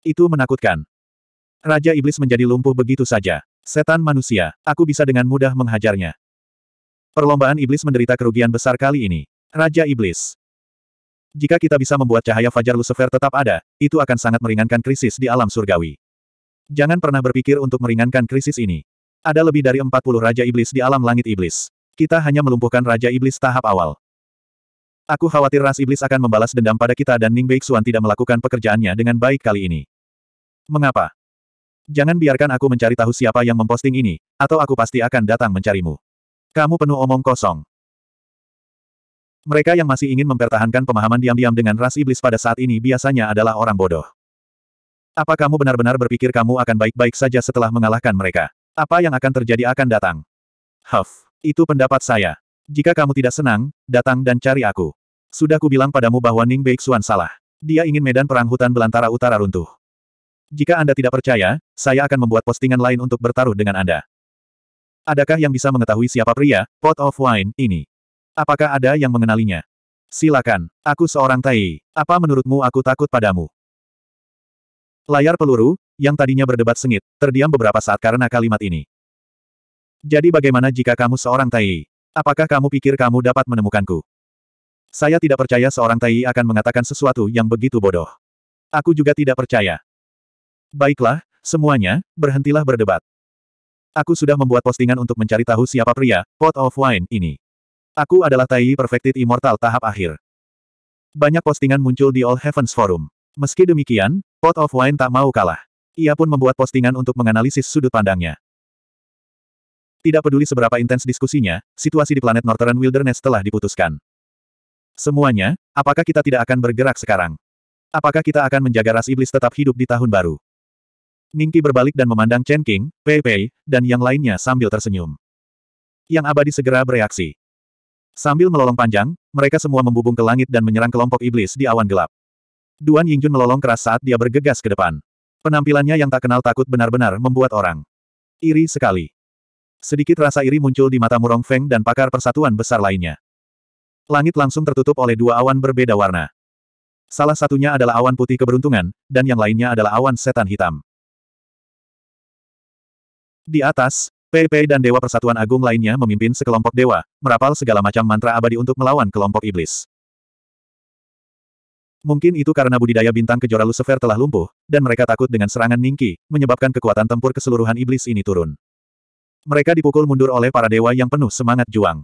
Itu menakutkan. Raja Iblis menjadi lumpuh begitu saja. Setan manusia, aku bisa dengan mudah menghajarnya. Perlombaan Iblis menderita kerugian besar kali ini. Raja Iblis. Jika kita bisa membuat cahaya Fajar Lucifer tetap ada, itu akan sangat meringankan krisis di alam surgawi. Jangan pernah berpikir untuk meringankan krisis ini. Ada lebih dari 40 Raja Iblis di alam langit Iblis. Kita hanya melumpuhkan Raja Iblis tahap awal. Aku khawatir ras Iblis akan membalas dendam pada kita dan Ning Beixuan tidak melakukan pekerjaannya dengan baik kali ini. Mengapa? Jangan biarkan aku mencari tahu siapa yang memposting ini, atau aku pasti akan datang mencarimu. Kamu penuh omong kosong. Mereka yang masih ingin mempertahankan pemahaman diam-diam dengan ras iblis pada saat ini biasanya adalah orang bodoh. Apa kamu benar-benar berpikir kamu akan baik-baik saja setelah mengalahkan mereka? Apa yang akan terjadi akan datang. Huff, itu pendapat saya. Jika kamu tidak senang, datang dan cari aku. Sudah kubilang padamu bahwa Ning Beixuan salah. Dia ingin medan perang hutan belantara utara runtuh. Jika Anda tidak percaya, saya akan membuat postingan lain untuk bertaruh dengan Anda. Adakah yang bisa mengetahui siapa pria, pot of wine, ini? Apakah ada yang mengenalinya? Silakan, aku seorang tai. Apa menurutmu aku takut padamu? Layar peluru, yang tadinya berdebat sengit, terdiam beberapa saat karena kalimat ini. Jadi bagaimana jika kamu seorang tai? Apakah kamu pikir kamu dapat menemukanku? Saya tidak percaya seorang tai akan mengatakan sesuatu yang begitu bodoh. Aku juga tidak percaya. Baiklah, semuanya, berhentilah berdebat. Aku sudah membuat postingan untuk mencari tahu siapa pria, pot of wine, ini. Aku adalah Tai Perfected Immortal tahap akhir. Banyak postingan muncul di All Heavens Forum. Meski demikian, Pot of Wine tak mau kalah. Ia pun membuat postingan untuk menganalisis sudut pandangnya. Tidak peduli seberapa intens diskusinya, situasi di planet Northern Wilderness telah diputuskan. Semuanya, apakah kita tidak akan bergerak sekarang? Apakah kita akan menjaga ras iblis tetap hidup di tahun baru? Ningki berbalik dan memandang Chen King, Pei Pei, dan yang lainnya sambil tersenyum. Yang abadi segera bereaksi. Sambil melolong panjang, mereka semua membubung ke langit dan menyerang kelompok iblis di awan gelap. Duan Yingjun melolong keras saat dia bergegas ke depan. Penampilannya yang tak kenal takut benar-benar membuat orang iri sekali. Sedikit rasa iri muncul di mata Murong Feng dan pakar persatuan besar lainnya. Langit langsung tertutup oleh dua awan berbeda warna. Salah satunya adalah awan putih keberuntungan, dan yang lainnya adalah awan setan hitam. Di atas, PP dan Dewa Persatuan Agung lainnya memimpin sekelompok dewa, merapal segala macam mantra abadi untuk melawan kelompok iblis. Mungkin itu karena budidaya bintang kejora Lucifer telah lumpuh, dan mereka takut dengan serangan Ningki, menyebabkan kekuatan tempur keseluruhan iblis ini turun. Mereka dipukul mundur oleh para dewa yang penuh semangat juang.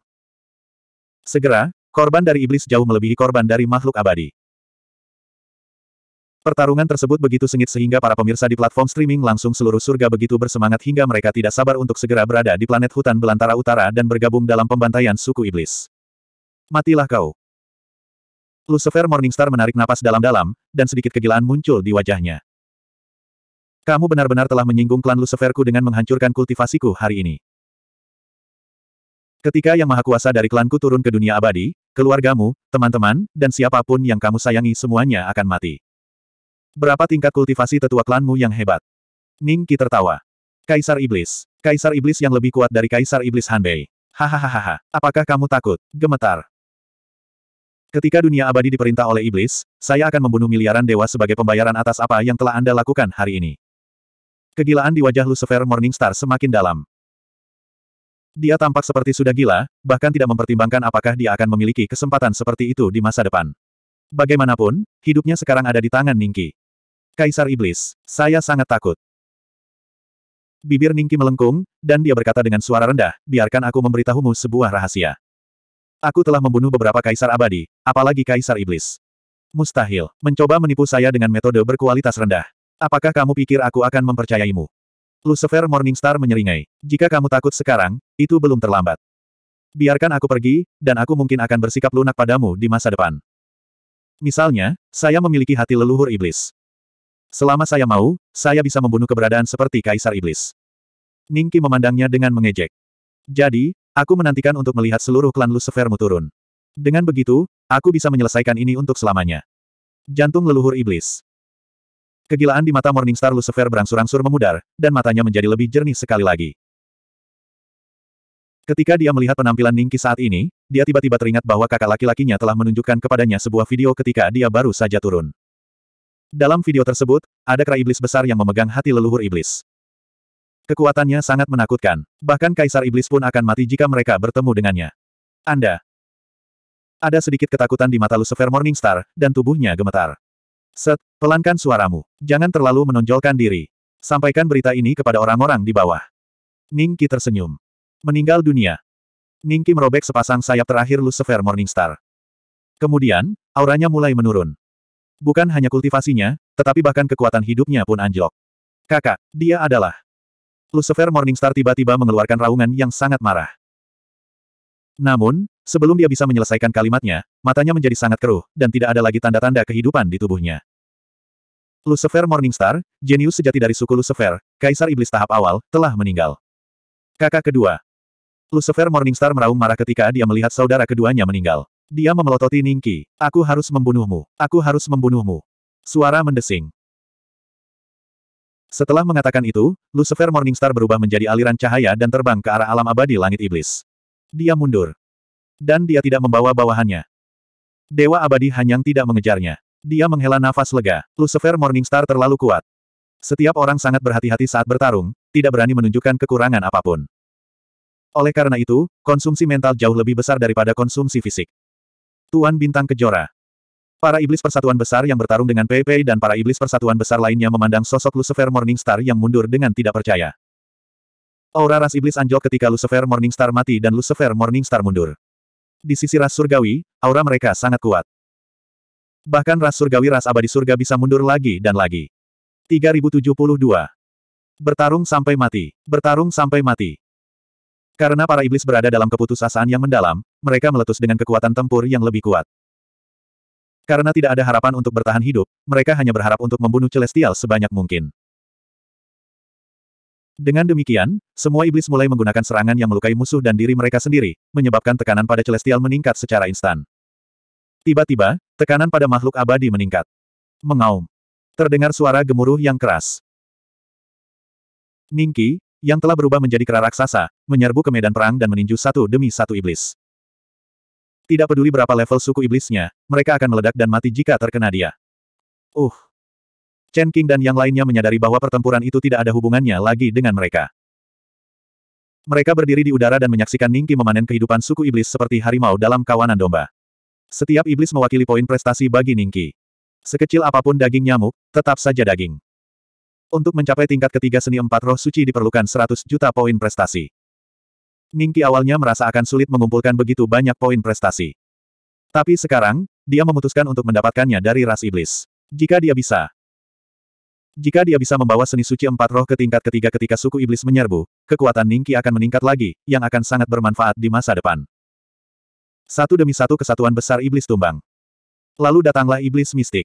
Segera, korban dari iblis jauh melebihi korban dari makhluk abadi. Pertarungan tersebut begitu sengit sehingga para pemirsa di platform streaming langsung seluruh surga begitu bersemangat hingga mereka tidak sabar untuk segera berada di planet hutan belantara utara dan bergabung dalam pembantaian suku iblis. Matilah kau. Lucifer Morningstar menarik napas dalam-dalam, dan sedikit kegilaan muncul di wajahnya. Kamu benar-benar telah menyinggung klan Luciferku dengan menghancurkan kultivasiku hari ini. Ketika Yang Maha Kuasa dari klanku turun ke dunia abadi, keluargamu, teman-teman, dan siapapun yang kamu sayangi semuanya akan mati. Berapa tingkat kultivasi tetua klanmu yang hebat? Ning Qi tertawa. Kaisar Iblis. Kaisar Iblis yang lebih kuat dari Kaisar Iblis Hanbei. Hahaha, apakah kamu takut? Gemetar. Ketika dunia abadi diperintah oleh Iblis, saya akan membunuh miliaran dewa sebagai pembayaran atas apa yang telah Anda lakukan hari ini. Kegilaan di wajah Lucifer Morningstar semakin dalam. Dia tampak seperti sudah gila, bahkan tidak mempertimbangkan apakah dia akan memiliki kesempatan seperti itu di masa depan. Bagaimanapun, hidupnya sekarang ada di tangan Ningki. Kaisar Iblis, saya sangat takut. Bibir Ningki melengkung, dan dia berkata dengan suara rendah, biarkan aku memberitahumu sebuah rahasia. Aku telah membunuh beberapa kaisar abadi, apalagi kaisar iblis. Mustahil, mencoba menipu saya dengan metode berkualitas rendah. Apakah kamu pikir aku akan mempercayaimu? Lucifer Morningstar menyeringai. Jika kamu takut sekarang, itu belum terlambat. Biarkan aku pergi, dan aku mungkin akan bersikap lunak padamu di masa depan. Misalnya, saya memiliki hati leluhur iblis. Selama saya mau, saya bisa membunuh keberadaan seperti Kaisar Iblis. Ningki memandangnya dengan mengejek. Jadi, aku menantikan untuk melihat seluruh klan Lucifermu turun. Dengan begitu, aku bisa menyelesaikan ini untuk selamanya. Jantung leluhur iblis. Kegilaan di mata Morningstar Lucifer berangsur-angsur memudar, dan matanya menjadi lebih jernih sekali lagi. Ketika dia melihat penampilan Ningki saat ini, dia tiba-tiba teringat bahwa kakak laki-lakinya telah menunjukkan kepadanya sebuah video ketika dia baru saja turun. Dalam video tersebut, ada kera iblis besar yang memegang hati leluhur iblis. Kekuatannya sangat menakutkan. Bahkan kaisar iblis pun akan mati jika mereka bertemu dengannya. Anda. Ada sedikit ketakutan di mata Lucifer Morningstar, dan tubuhnya gemetar. Set, pelankan suaramu. Jangan terlalu menonjolkan diri. Sampaikan berita ini kepada orang-orang di bawah. Ningki tersenyum. Meninggal dunia. Ningki merobek sepasang sayap terakhir Lucifer Morningstar. Kemudian, auranya mulai menurun. Bukan hanya kultivasinya, tetapi bahkan kekuatan hidupnya pun anjlok. Kakak, dia adalah. Lucifer Morningstar tiba-tiba mengeluarkan raungan yang sangat marah. Namun, sebelum dia bisa menyelesaikan kalimatnya, matanya menjadi sangat keruh, dan tidak ada lagi tanda-tanda kehidupan di tubuhnya. Lucifer Morningstar, jenius sejati dari suku Lucifer, Kaisar Iblis tahap awal, telah meninggal. Kakak kedua. Lucifer Morningstar meraung marah ketika dia melihat saudara keduanya meninggal. Dia memelototi Ningki. Aku harus membunuhmu. Aku harus membunuhmu. Suara mendesing. Setelah mengatakan itu, Lucifer Morningstar berubah menjadi aliran cahaya dan terbang ke arah alam abadi langit iblis. Dia mundur. Dan dia tidak membawa bawahannya. Dewa abadi Hanyang tidak mengejarnya. Dia menghela nafas lega. Lucifer Morningstar terlalu kuat. Setiap orang sangat berhati-hati saat bertarung, tidak berani menunjukkan kekurangan apapun. Oleh karena itu, konsumsi mental jauh lebih besar daripada konsumsi fisik. Tuan Bintang Kejora. Para iblis persatuan besar yang bertarung dengan PP dan para iblis persatuan besar lainnya memandang sosok Lucifer Morningstar yang mundur dengan tidak percaya. Aura ras iblis anjlok ketika Lucifer Morningstar mati dan Lucifer Morningstar mundur. Di sisi ras surgawi, aura mereka sangat kuat. Bahkan ras surgawi ras abadi surga bisa mundur lagi dan lagi. 3072. Bertarung sampai mati. Bertarung sampai mati. Karena para iblis berada dalam keputusasaan yang mendalam, mereka meletus dengan kekuatan tempur yang lebih kuat. Karena tidak ada harapan untuk bertahan hidup, mereka hanya berharap untuk membunuh Celestial sebanyak mungkin. Dengan demikian, semua iblis mulai menggunakan serangan yang melukai musuh dan diri mereka sendiri, menyebabkan tekanan pada Celestial meningkat secara instan. Tiba-tiba, tekanan pada makhluk abadi meningkat. Mengaum. Terdengar suara gemuruh yang keras. Ningki, yang telah berubah menjadi kera raksasa, menyerbu ke medan perang dan meninju satu demi satu iblis. Tidak peduli berapa level suku iblisnya, mereka akan meledak dan mati jika terkena dia. Uh. Chen King dan yang lainnya menyadari bahwa pertempuran itu tidak ada hubungannya lagi dengan mereka. Mereka berdiri di udara dan menyaksikan Ningki memanen kehidupan suku iblis seperti harimau dalam kawanan domba. Setiap iblis mewakili poin prestasi bagi Ningki. Sekecil apapun daging nyamuk, tetap saja daging. Untuk mencapai tingkat ketiga seni empat roh suci diperlukan 100 juta poin prestasi. Ningki awalnya merasa akan sulit mengumpulkan begitu banyak poin prestasi. Tapi sekarang, dia memutuskan untuk mendapatkannya dari ras iblis. Jika dia bisa. Jika dia bisa membawa seni suci empat roh ke tingkat ketiga ketika suku iblis menyerbu, kekuatan Ningki akan meningkat lagi, yang akan sangat bermanfaat di masa depan. Satu demi satu kesatuan besar iblis tumbang. Lalu datanglah iblis mistik.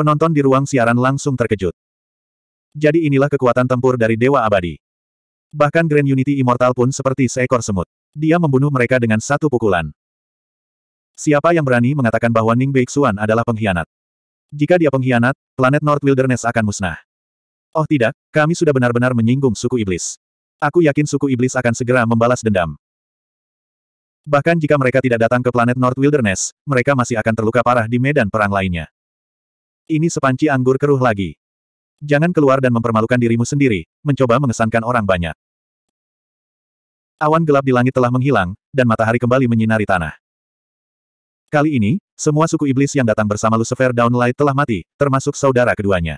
Penonton di ruang siaran langsung terkejut. Jadi inilah kekuatan tempur dari Dewa Abadi. Bahkan Grand Unity Immortal pun seperti seekor semut. Dia membunuh mereka dengan satu pukulan. Siapa yang berani mengatakan bahwa Ning Beixuan adalah pengkhianat? Jika dia pengkhianat, planet North Wilderness akan musnah. Oh tidak, kami sudah benar-benar menyinggung suku iblis. Aku yakin suku iblis akan segera membalas dendam. Bahkan jika mereka tidak datang ke planet North Wilderness, mereka masih akan terluka parah di medan perang lainnya. Ini sepanci anggur keruh lagi. Jangan keluar dan mempermalukan dirimu sendiri, mencoba mengesankan orang banyak. Awan gelap di langit telah menghilang, dan matahari kembali menyinari tanah. Kali ini, semua suku iblis yang datang bersama Lucifer Downlight telah mati, termasuk saudara keduanya.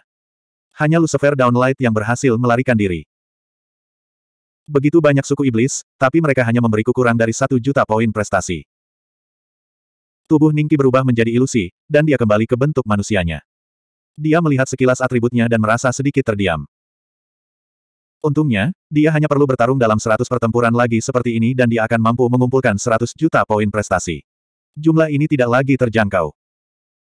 Hanya Lucifer Downlight yang berhasil melarikan diri. Begitu banyak suku iblis, tapi mereka hanya memberiku kurang dari satu juta poin prestasi. Tubuh Ningki berubah menjadi ilusi, dan dia kembali ke bentuk manusianya. Dia melihat sekilas atributnya dan merasa sedikit terdiam. Untungnya, dia hanya perlu bertarung dalam 100 pertempuran lagi seperti ini dan dia akan mampu mengumpulkan 100 juta poin prestasi. Jumlah ini tidak lagi terjangkau.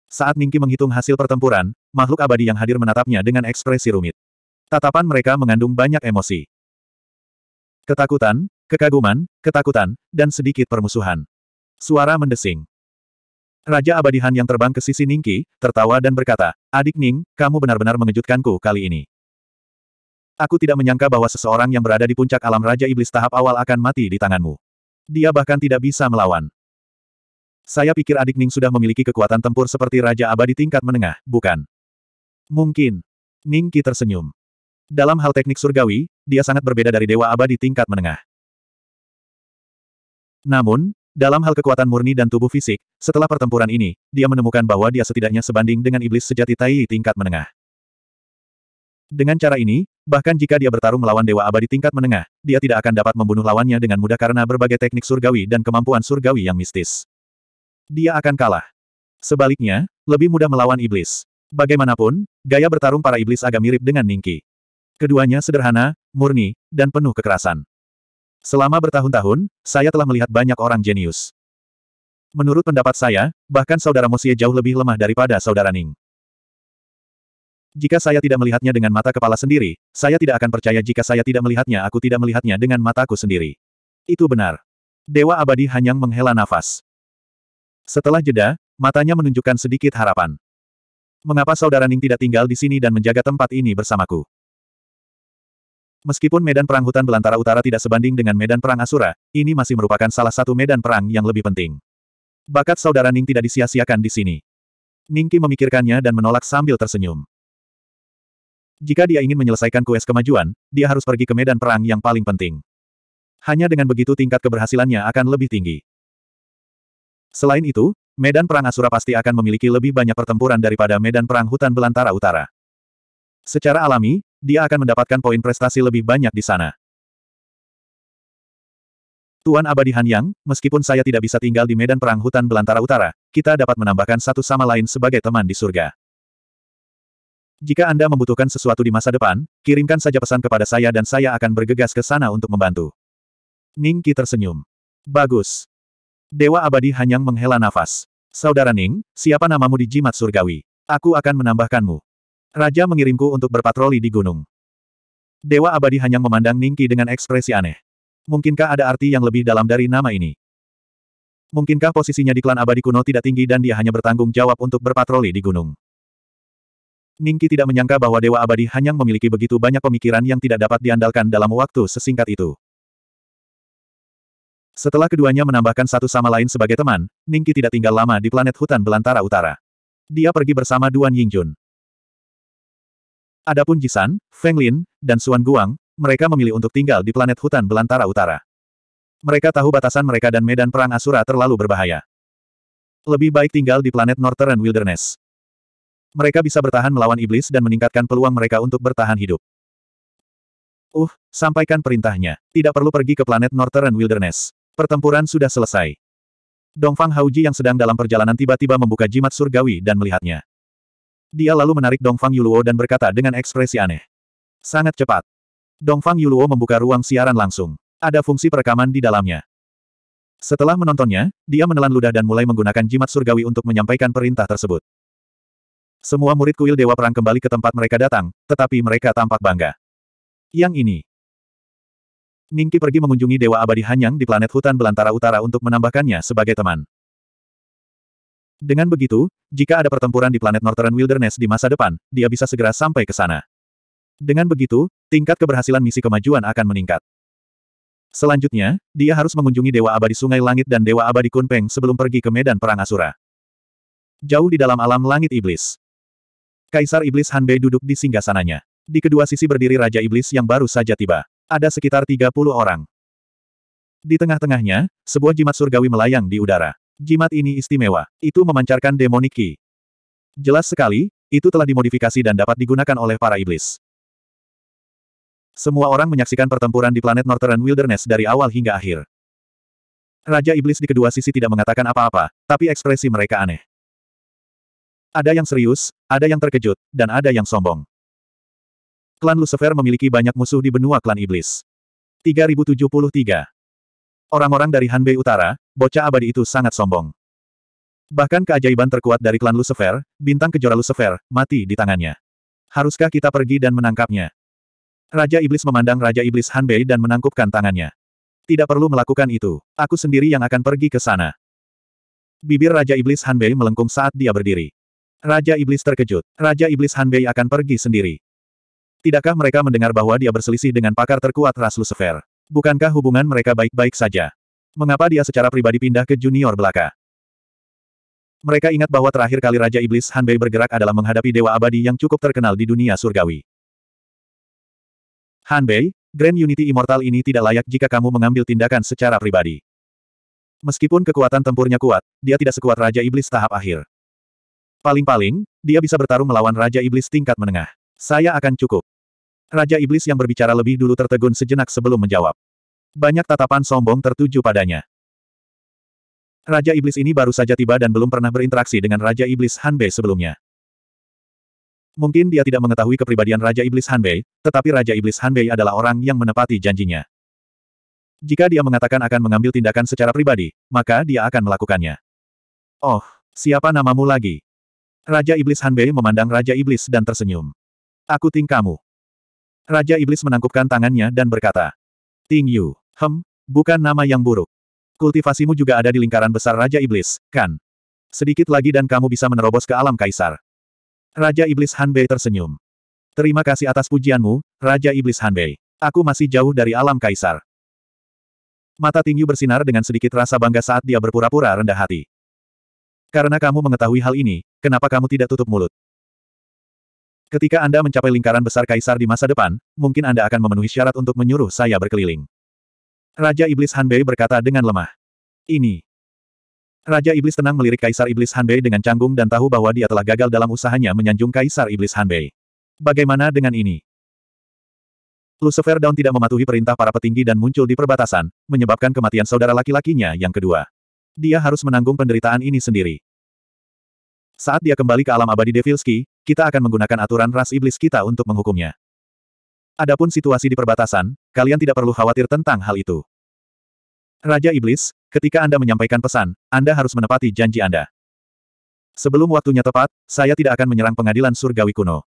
Saat Ningki menghitung hasil pertempuran, makhluk abadi yang hadir menatapnya dengan ekspresi rumit. Tatapan mereka mengandung banyak emosi. Ketakutan, kekaguman, ketakutan, dan sedikit permusuhan. Suara mendesing. Raja Abadihan yang terbang ke sisi Ningki, tertawa dan berkata, Adik Ning, kamu benar-benar mengejutkanku kali ini. Aku tidak menyangka bahwa seseorang yang berada di puncak alam Raja Iblis tahap awal akan mati di tanganmu. Dia bahkan tidak bisa melawan. Saya pikir adik Ning sudah memiliki kekuatan tempur seperti Raja Abadi tingkat menengah, bukan? Mungkin. Ning Qi tersenyum. Dalam hal teknik surgawi, dia sangat berbeda dari Dewa Abadi tingkat menengah. Namun, dalam hal kekuatan murni dan tubuh fisik, setelah pertempuran ini, dia menemukan bahwa dia setidaknya sebanding dengan iblis sejati Tai tingkat menengah. Dengan cara ini, bahkan jika dia bertarung melawan Dewa Abadi tingkat menengah, dia tidak akan dapat membunuh lawannya dengan mudah karena berbagai teknik surgawi dan kemampuan surgawi yang mistis. Dia akan kalah. Sebaliknya, lebih mudah melawan iblis. Bagaimanapun, gaya bertarung para iblis agak mirip dengan Ningki. Keduanya sederhana, murni, dan penuh kekerasan. Selama bertahun-tahun, saya telah melihat banyak orang jenius. Menurut pendapat saya, bahkan saudara Mosie jauh lebih lemah daripada saudara Ning. Jika saya tidak melihatnya dengan mata kepala sendiri, saya tidak akan percaya jika saya tidak melihatnya aku tidak melihatnya dengan mataku sendiri. Itu benar. Dewa abadi hanya menghela nafas. Setelah jeda, matanya menunjukkan sedikit harapan. Mengapa saudara Ning tidak tinggal di sini dan menjaga tempat ini bersamaku? Meskipun medan perang hutan belantara utara tidak sebanding dengan medan perang Asura, ini masih merupakan salah satu medan perang yang lebih penting. Bakat saudara Ning tidak disia-siakan di sini. Ningki memikirkannya dan menolak sambil tersenyum. Jika dia ingin menyelesaikan kues kemajuan, dia harus pergi ke medan perang yang paling penting. Hanya dengan begitu tingkat keberhasilannya akan lebih tinggi. Selain itu, medan perang Asura pasti akan memiliki lebih banyak pertempuran daripada medan perang hutan belantara utara. Secara alami, dia akan mendapatkan poin prestasi lebih banyak di sana. Tuan Abadi Hanyang, meskipun saya tidak bisa tinggal di medan perang hutan belantara utara, kita dapat menambahkan satu sama lain sebagai teman di surga. Jika Anda membutuhkan sesuatu di masa depan, kirimkan saja pesan kepada saya dan saya akan bergegas ke sana untuk membantu. Ning Qi tersenyum. Bagus. Dewa Abadi Hanyang menghela nafas. Saudara Ning, siapa namamu di jimat surgawi? Aku akan menambahkanmu. Raja mengirimku untuk berpatroli di gunung. Dewa abadi hanya memandang Ningki dengan ekspresi aneh. Mungkinkah ada arti yang lebih dalam dari nama ini? Mungkinkah posisinya di klan abadi kuno tidak tinggi dan dia hanya bertanggung jawab untuk berpatroli di gunung? Ningki tidak menyangka bahwa Dewa Abadi hanya memiliki begitu banyak pemikiran yang tidak dapat diandalkan dalam waktu sesingkat itu. Setelah keduanya menambahkan satu sama lain sebagai teman, Ningki tidak tinggal lama di planet hutan belantara utara. Dia pergi bersama Duan Yingjun. Adapun Jisan, Feng Lin, dan Xuan Guang, mereka memilih untuk tinggal di planet hutan belantara utara. Mereka tahu batasan mereka dan medan perang Asura terlalu berbahaya. Lebih baik tinggal di planet Northern Wilderness. Mereka bisa bertahan melawan iblis dan meningkatkan peluang mereka untuk bertahan hidup. Uh, sampaikan perintahnya. Tidak perlu pergi ke planet Northern Wilderness. Pertempuran sudah selesai. Dongfang Hauji yang sedang dalam perjalanan tiba-tiba membuka jimat surgawi dan melihatnya. Dia lalu menarik Dongfang Yuluo dan berkata dengan ekspresi aneh. Sangat cepat. Dongfang Yuluo membuka ruang siaran langsung. Ada fungsi perekaman di dalamnya. Setelah menontonnya, dia menelan ludah dan mulai menggunakan jimat surgawi untuk menyampaikan perintah tersebut. Semua murid kuil Dewa Perang kembali ke tempat mereka datang, tetapi mereka tampak bangga. Yang ini. Ningki pergi mengunjungi Dewa Abadi Hanyang di planet hutan belantara utara untuk menambahkannya sebagai teman. Dengan begitu, jika ada pertempuran di planet Northern Wilderness di masa depan, dia bisa segera sampai ke sana. Dengan begitu, tingkat keberhasilan misi kemajuan akan meningkat. Selanjutnya, dia harus mengunjungi Dewa Abadi Sungai Langit dan Dewa Abadi Kunpeng sebelum pergi ke medan perang Asura. Jauh di dalam alam langit iblis. Kaisar Iblis Hanbei duduk di singgasananya. Di kedua sisi berdiri Raja Iblis yang baru saja tiba. Ada sekitar 30 orang. Di tengah-tengahnya, sebuah jimat surgawi melayang di udara. Jimat ini istimewa. Itu memancarkan demoniki. Jelas sekali, itu telah dimodifikasi dan dapat digunakan oleh para iblis. Semua orang menyaksikan pertempuran di planet Northern Wilderness dari awal hingga akhir. Raja Iblis di kedua sisi tidak mengatakan apa-apa, tapi ekspresi mereka aneh. Ada yang serius, ada yang terkejut, dan ada yang sombong. Klan Lucifer memiliki banyak musuh di benua klan Iblis. 3073 Orang-orang dari Hanbei Utara, bocah abadi itu sangat sombong. Bahkan keajaiban terkuat dari klan Lucifer, bintang kejora Lucifer, mati di tangannya. Haruskah kita pergi dan menangkapnya? Raja Iblis memandang Raja Iblis Hanbei dan menangkupkan tangannya. Tidak perlu melakukan itu. Aku sendiri yang akan pergi ke sana. Bibir Raja Iblis Hanbei melengkung saat dia berdiri. Raja Iblis terkejut. Raja Iblis Hanbei akan pergi sendiri. Tidakkah mereka mendengar bahwa dia berselisih dengan pakar terkuat ras Lucifer? Bukankah hubungan mereka baik-baik saja? Mengapa dia secara pribadi pindah ke junior belaka? Mereka ingat bahwa terakhir kali Raja Iblis Hanbei bergerak adalah menghadapi Dewa Abadi yang cukup terkenal di dunia surgawi. Hanbei, Grand Unity Immortal ini tidak layak jika kamu mengambil tindakan secara pribadi. Meskipun kekuatan tempurnya kuat, dia tidak sekuat Raja Iblis tahap akhir. Paling-paling, dia bisa bertarung melawan Raja Iblis tingkat menengah. Saya akan cukup. Raja Iblis yang berbicara lebih dulu tertegun sejenak sebelum menjawab. Banyak tatapan sombong tertuju padanya. Raja Iblis ini baru saja tiba dan belum pernah berinteraksi dengan Raja Iblis Hanbei sebelumnya. Mungkin dia tidak mengetahui kepribadian Raja Iblis Hanbei, tetapi Raja Iblis Hanbei adalah orang yang menepati janjinya. Jika dia mengatakan akan mengambil tindakan secara pribadi, maka dia akan melakukannya. Oh, siapa namamu lagi? Raja Iblis Hanbei memandang Raja Iblis dan tersenyum. Aku Ting kamu. Raja Iblis menangkupkan tangannya dan berkata, Ting Yu. Hem, bukan nama yang buruk. Kultivasimu juga ada di lingkaran besar Raja Iblis, kan? Sedikit lagi dan kamu bisa menerobos ke alam kaisar. Raja Iblis Hanbei tersenyum. Terima kasih atas pujianmu, Raja Iblis Hanbei. Aku masih jauh dari alam kaisar. Mata Tingyu bersinar dengan sedikit rasa bangga saat dia berpura-pura rendah hati. Karena kamu mengetahui hal ini, kenapa kamu tidak tutup mulut? Ketika Anda mencapai lingkaran besar kaisar di masa depan, mungkin Anda akan memenuhi syarat untuk menyuruh saya berkeliling. Raja Iblis Hanbei berkata dengan lemah. Ini. Raja Iblis tenang melirik Kaisar Iblis Hanbei dengan canggung dan tahu bahwa dia telah gagal dalam usahanya menyanjung Kaisar Iblis Hanbei. Bagaimana dengan ini? Lucifer Down tidak mematuhi perintah para petinggi dan muncul di perbatasan, menyebabkan kematian saudara laki-lakinya yang kedua. Dia harus menanggung penderitaan ini sendiri. Saat dia kembali ke alam abadi Devilski, kita akan menggunakan aturan ras iblis kita untuk menghukumnya. Adapun situasi di perbatasan, kalian tidak perlu khawatir tentang hal itu. Raja Iblis, ketika Anda menyampaikan pesan, Anda harus menepati janji Anda. Sebelum waktunya tepat, saya tidak akan menyerang pengadilan surgawi kuno.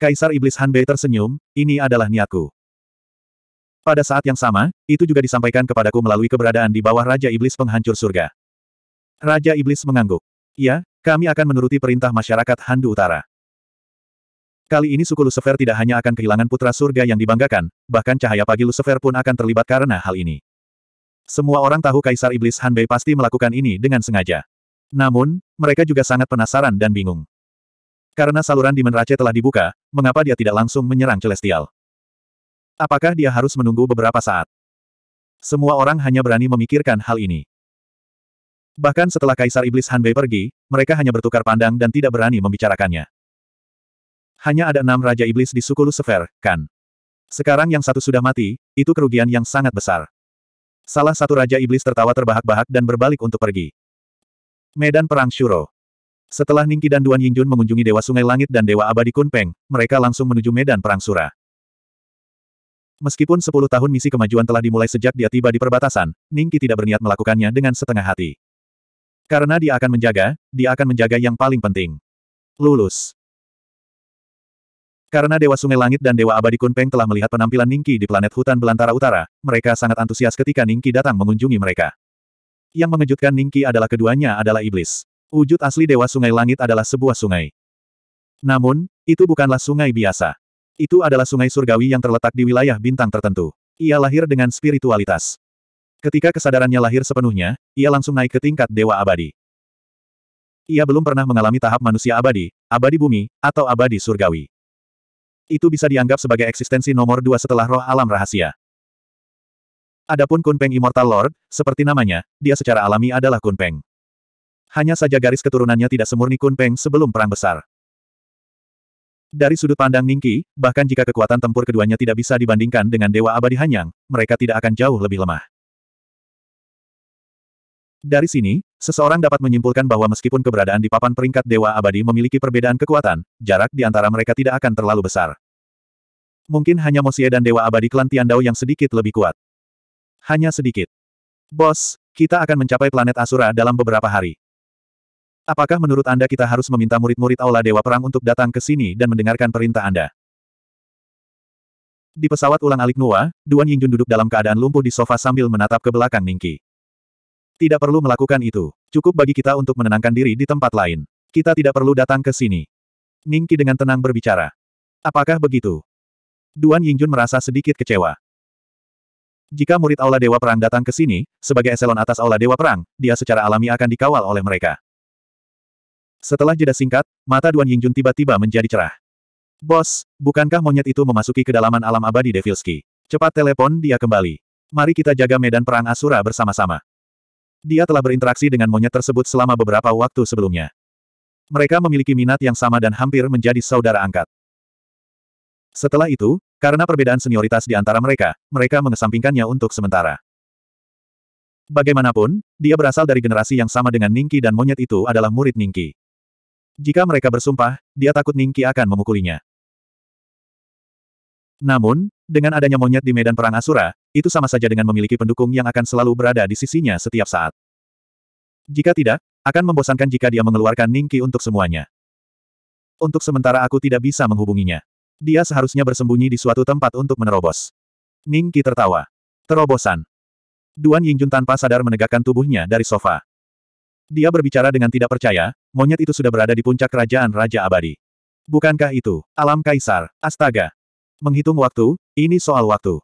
Kaisar Iblis Hanbei tersenyum, ini adalah niatku. Pada saat yang sama, itu juga disampaikan kepadaku melalui keberadaan di bawah Raja Iblis penghancur surga. Raja Iblis mengangguk. Ya, kami akan menuruti perintah masyarakat Handu Utara. Kali ini suku Lucifer tidak hanya akan kehilangan putra surga yang dibanggakan, bahkan cahaya pagi Lucifer pun akan terlibat karena hal ini. Semua orang tahu Kaisar Iblis Hanbei pasti melakukan ini dengan sengaja. Namun, mereka juga sangat penasaran dan bingung. Karena saluran di Menrace telah dibuka, mengapa dia tidak langsung menyerang Celestial? Apakah dia harus menunggu beberapa saat? Semua orang hanya berani memikirkan hal ini. Bahkan setelah Kaisar Iblis Hanbei pergi, mereka hanya bertukar pandang dan tidak berani membicarakannya. Hanya ada enam Raja Iblis di suku Lucifer, kan? Sekarang yang satu sudah mati, itu kerugian yang sangat besar. Salah satu Raja Iblis tertawa terbahak-bahak dan berbalik untuk pergi. Medan Perang Shuro Setelah Ningki dan Duan Yingjun mengunjungi Dewa Sungai Langit dan Dewa Abadi Kunpeng, mereka langsung menuju Medan Perang Sura. Meskipun sepuluh tahun misi kemajuan telah dimulai sejak dia tiba di perbatasan, Ningki tidak berniat melakukannya dengan setengah hati. Karena dia akan menjaga, dia akan menjaga yang paling penting. Lulus. Karena Dewa Sungai Langit dan Dewa Abadi Kunpeng telah melihat penampilan Ningki di planet hutan belantara utara, mereka sangat antusias ketika Ningki datang mengunjungi mereka. Yang mengejutkan Ningki adalah keduanya adalah iblis. Wujud asli Dewa Sungai Langit adalah sebuah sungai. Namun, itu bukanlah sungai biasa. Itu adalah sungai surgawi yang terletak di wilayah bintang tertentu. Ia lahir dengan spiritualitas. Ketika kesadarannya lahir sepenuhnya, ia langsung naik ke tingkat Dewa Abadi. Ia belum pernah mengalami tahap manusia abadi, abadi bumi, atau abadi surgawi. Itu bisa dianggap sebagai eksistensi nomor dua setelah roh alam rahasia. Adapun Kunpeng Immortal Lord, seperti namanya, dia secara alami adalah Kunpeng. Hanya saja garis keturunannya tidak semurni Kunpeng sebelum Perang Besar. Dari sudut pandang Ningki, bahkan jika kekuatan tempur keduanya tidak bisa dibandingkan dengan Dewa Abadi Hanyang, mereka tidak akan jauh lebih lemah. Dari sini, seseorang dapat menyimpulkan bahwa meskipun keberadaan di papan peringkat Dewa Abadi memiliki perbedaan kekuatan, jarak di antara mereka tidak akan terlalu besar. Mungkin hanya Mosie dan Dewa Abadi klan Tiandao yang sedikit lebih kuat. Hanya sedikit. Bos, kita akan mencapai planet Asura dalam beberapa hari. Apakah menurut Anda kita harus meminta murid-murid Aula Dewa Perang untuk datang ke sini dan mendengarkan perintah Anda? Di pesawat ulang alik Nua, Duan Yingjun duduk dalam keadaan lumpuh di sofa sambil menatap ke belakang Ningki. Tidak perlu melakukan itu. Cukup bagi kita untuk menenangkan diri di tempat lain. Kita tidak perlu datang ke sini. Ningki dengan tenang berbicara. Apakah begitu? Duan Yingjun merasa sedikit kecewa. Jika murid Aula Dewa Perang datang ke sini, sebagai eselon atas Aula Dewa Perang, dia secara alami akan dikawal oleh mereka. Setelah jeda singkat, mata Duan Yingjun tiba-tiba menjadi cerah. Bos, bukankah monyet itu memasuki kedalaman alam abadi Devilski? Cepat telepon dia kembali. Mari kita jaga medan perang Asura bersama-sama. Dia telah berinteraksi dengan monyet tersebut selama beberapa waktu sebelumnya. Mereka memiliki minat yang sama dan hampir menjadi saudara angkat. Setelah itu, karena perbedaan senioritas di antara mereka, mereka mengesampingkannya untuk sementara. Bagaimanapun, dia berasal dari generasi yang sama dengan Ningki dan monyet itu adalah murid Ningki. Jika mereka bersumpah, dia takut Ningki akan memukulinya. Namun, dengan adanya monyet di medan perang Asura, itu sama saja dengan memiliki pendukung yang akan selalu berada di sisinya setiap saat. Jika tidak, akan membosankan jika dia mengeluarkan Ningki untuk semuanya. Untuk sementara aku tidak bisa menghubunginya. Dia seharusnya bersembunyi di suatu tempat untuk menerobos. Ningki tertawa. Terobosan. Duan Yingjun tanpa sadar menegakkan tubuhnya dari sofa. Dia berbicara dengan tidak percaya, monyet itu sudah berada di puncak kerajaan Raja Abadi. Bukankah itu, alam kaisar, astaga, Menghitung waktu, ini soal waktu.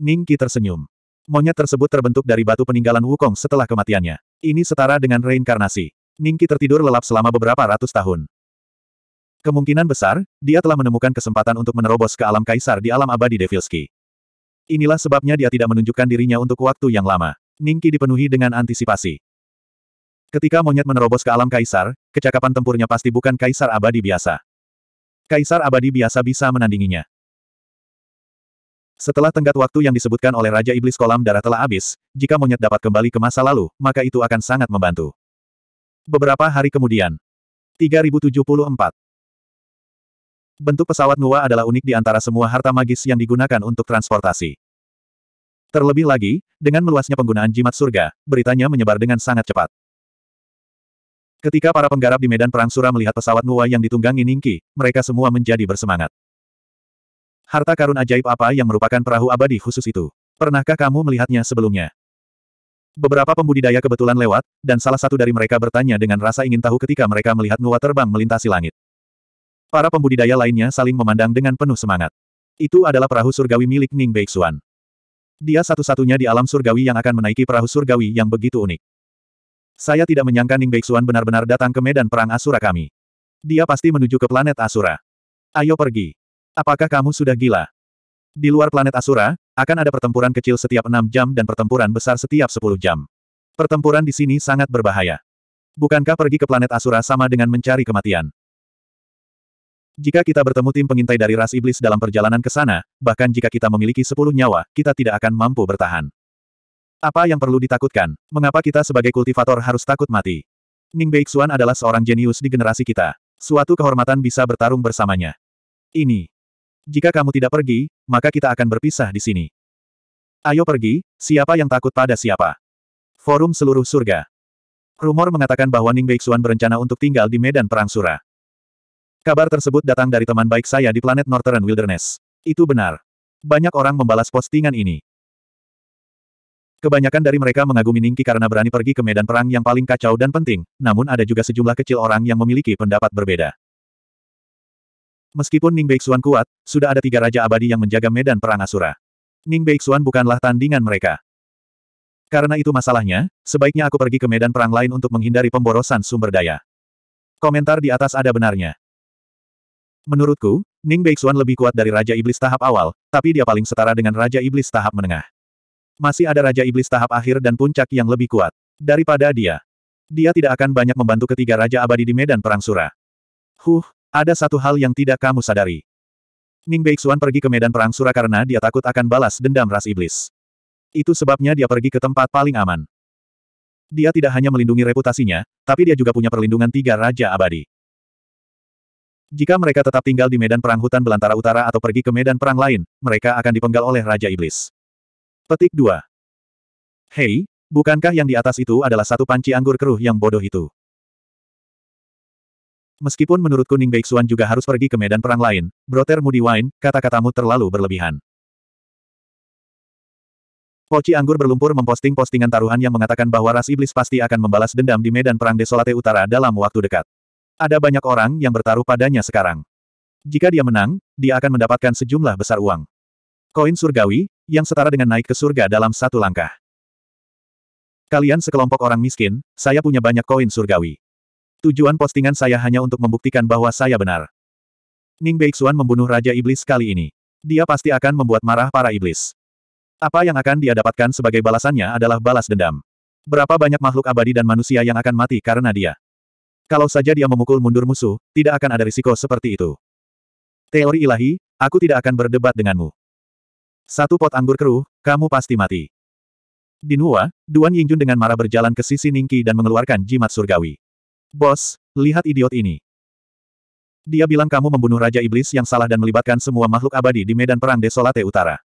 Ning Qi tersenyum. Monyet tersebut terbentuk dari batu peninggalan Wukong setelah kematiannya. Ini setara dengan reinkarnasi. Ning Qi tertidur lelap selama beberapa ratus tahun. Kemungkinan besar, dia telah menemukan kesempatan untuk menerobos ke alam kaisar di alam abadi Devilski. Inilah sebabnya dia tidak menunjukkan dirinya untuk waktu yang lama. Ning Qi dipenuhi dengan antisipasi. Ketika monyet menerobos ke alam kaisar, kecakapan tempurnya pasti bukan kaisar abadi biasa. Kaisar abadi biasa bisa menandinginya. Setelah tenggat waktu yang disebutkan oleh Raja Iblis Kolam Darah telah habis, jika monyet dapat kembali ke masa lalu, maka itu akan sangat membantu. Beberapa hari kemudian. 3074. Bentuk pesawat Nua adalah unik di antara semua harta magis yang digunakan untuk transportasi. Terlebih lagi, dengan meluasnya penggunaan jimat surga, beritanya menyebar dengan sangat cepat. Ketika para penggarap di medan perang Sura melihat pesawat Nua yang ditunggangi Ningki, mereka semua menjadi bersemangat. Harta karun ajaib apa yang merupakan perahu abadi khusus itu? Pernahkah kamu melihatnya sebelumnya? Beberapa pembudidaya kebetulan lewat, dan salah satu dari mereka bertanya dengan rasa ingin tahu ketika mereka melihat Nuwa terbang melintasi langit. Para pembudidaya lainnya saling memandang dengan penuh semangat. Itu adalah perahu surgawi milik Ning Beixuan. Dia satu-satunya di alam surgawi yang akan menaiki perahu surgawi yang begitu unik. Saya tidak menyangka Ning Beixuan benar-benar datang ke medan perang Asura kami. Dia pasti menuju ke planet Asura. Ayo pergi. Apakah kamu sudah gila? Di luar planet Asura, akan ada pertempuran kecil setiap enam jam dan pertempuran besar setiap sepuluh jam. Pertempuran di sini sangat berbahaya. Bukankah pergi ke planet Asura sama dengan mencari kematian? Jika kita bertemu tim pengintai dari ras iblis dalam perjalanan ke sana, bahkan jika kita memiliki sepuluh nyawa, kita tidak akan mampu bertahan. Apa yang perlu ditakutkan? Mengapa kita sebagai kultivator harus takut mati? Ning Beixuan adalah seorang jenius di generasi kita. Suatu kehormatan bisa bertarung bersamanya. Ini, jika kamu tidak pergi, maka kita akan berpisah di sini. Ayo pergi, siapa yang takut pada siapa? Forum seluruh surga. Rumor mengatakan bahwa Ning Beixuan berencana untuk tinggal di medan perang Sura. Kabar tersebut datang dari teman baik saya di planet Northern Wilderness. Itu benar. Banyak orang membalas postingan ini. Kebanyakan dari mereka mengagumi Ningki karena berani pergi ke medan perang yang paling kacau dan penting, namun ada juga sejumlah kecil orang yang memiliki pendapat berbeda. Meskipun Ning Beixuan kuat, sudah ada tiga Raja Abadi yang menjaga medan perang Asura. Ning Beixuan bukanlah tandingan mereka. Karena itu masalahnya, sebaiknya aku pergi ke medan perang lain untuk menghindari pemborosan sumber daya. Komentar di atas ada benarnya. Menurutku, Ning Beixuan lebih kuat dari Raja Iblis tahap awal, tapi dia paling setara dengan Raja Iblis tahap menengah. Masih ada Raja Iblis tahap akhir dan puncak yang lebih kuat. Daripada dia, dia tidak akan banyak membantu ketiga Raja Abadi di medan perang Sura. Huh, ada satu hal yang tidak kamu sadari. Ning Beixuan pergi ke medan perang Sura karena dia takut akan balas dendam ras iblis. Itu sebabnya dia pergi ke tempat paling aman. Dia tidak hanya melindungi reputasinya, tapi dia juga punya perlindungan tiga raja abadi. Jika mereka tetap tinggal di medan perang hutan belantara utara atau pergi ke medan perang lain, mereka akan dipenggal oleh Raja Iblis. Petik 2. Hei, bukankah yang di atas itu adalah satu panci anggur keruh yang bodoh itu? Meskipun menurutku Ning Beixuan juga harus pergi ke medan perang lain, Broter Moody Wine, kata-katamu terlalu berlebihan. Poci Anggur Berlumpur memposting postingan taruhan yang mengatakan bahwa ras iblis pasti akan membalas dendam di medan perang Desolate Utara dalam waktu dekat. Ada banyak orang yang bertaruh padanya sekarang. Jika dia menang, dia akan mendapatkan sejumlah besar uang. Koin surgawi, yang setara dengan naik ke surga dalam satu langkah. Kalian sekelompok orang miskin, saya punya banyak koin surgawi. Tujuan postingan saya hanya untuk membuktikan bahwa saya benar. Ning Beixuan membunuh Raja Iblis kali ini. Dia pasti akan membuat marah para iblis. Apa yang akan dia dapatkan sebagai balasannya adalah balas dendam. Berapa banyak makhluk abadi dan manusia yang akan mati karena dia. Kalau saja dia memukul mundur musuh, tidak akan ada risiko seperti itu. Teori ilahi, aku tidak akan berdebat denganmu. Satu pot anggur keruh, kamu pasti mati. Di Nuwa, Duan Yingjun dengan marah berjalan ke sisi Ningki dan mengeluarkan jimat surgawi. Bos, lihat idiot ini. Dia bilang kamu membunuh Raja Iblis yang salah dan melibatkan semua makhluk abadi di medan perang Desolate Utara.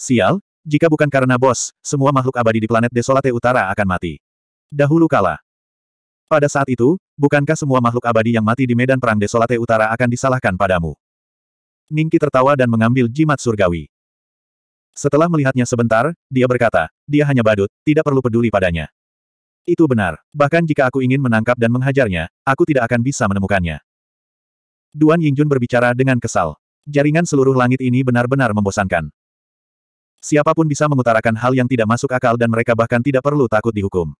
Sial, jika bukan karena bos, semua makhluk abadi di planet Desolate Utara akan mati. Dahulu kala. Pada saat itu, bukankah semua makhluk abadi yang mati di medan perang Desolate Utara akan disalahkan padamu? Ningki tertawa dan mengambil jimat surgawi. Setelah melihatnya sebentar, dia berkata, dia hanya badut, tidak perlu peduli padanya. Itu benar. Bahkan jika aku ingin menangkap dan menghajarnya, aku tidak akan bisa menemukannya. Duan Yingjun berbicara dengan kesal. Jaringan seluruh langit ini benar-benar membosankan. Siapapun bisa mengutarakan hal yang tidak masuk akal dan mereka bahkan tidak perlu takut dihukum.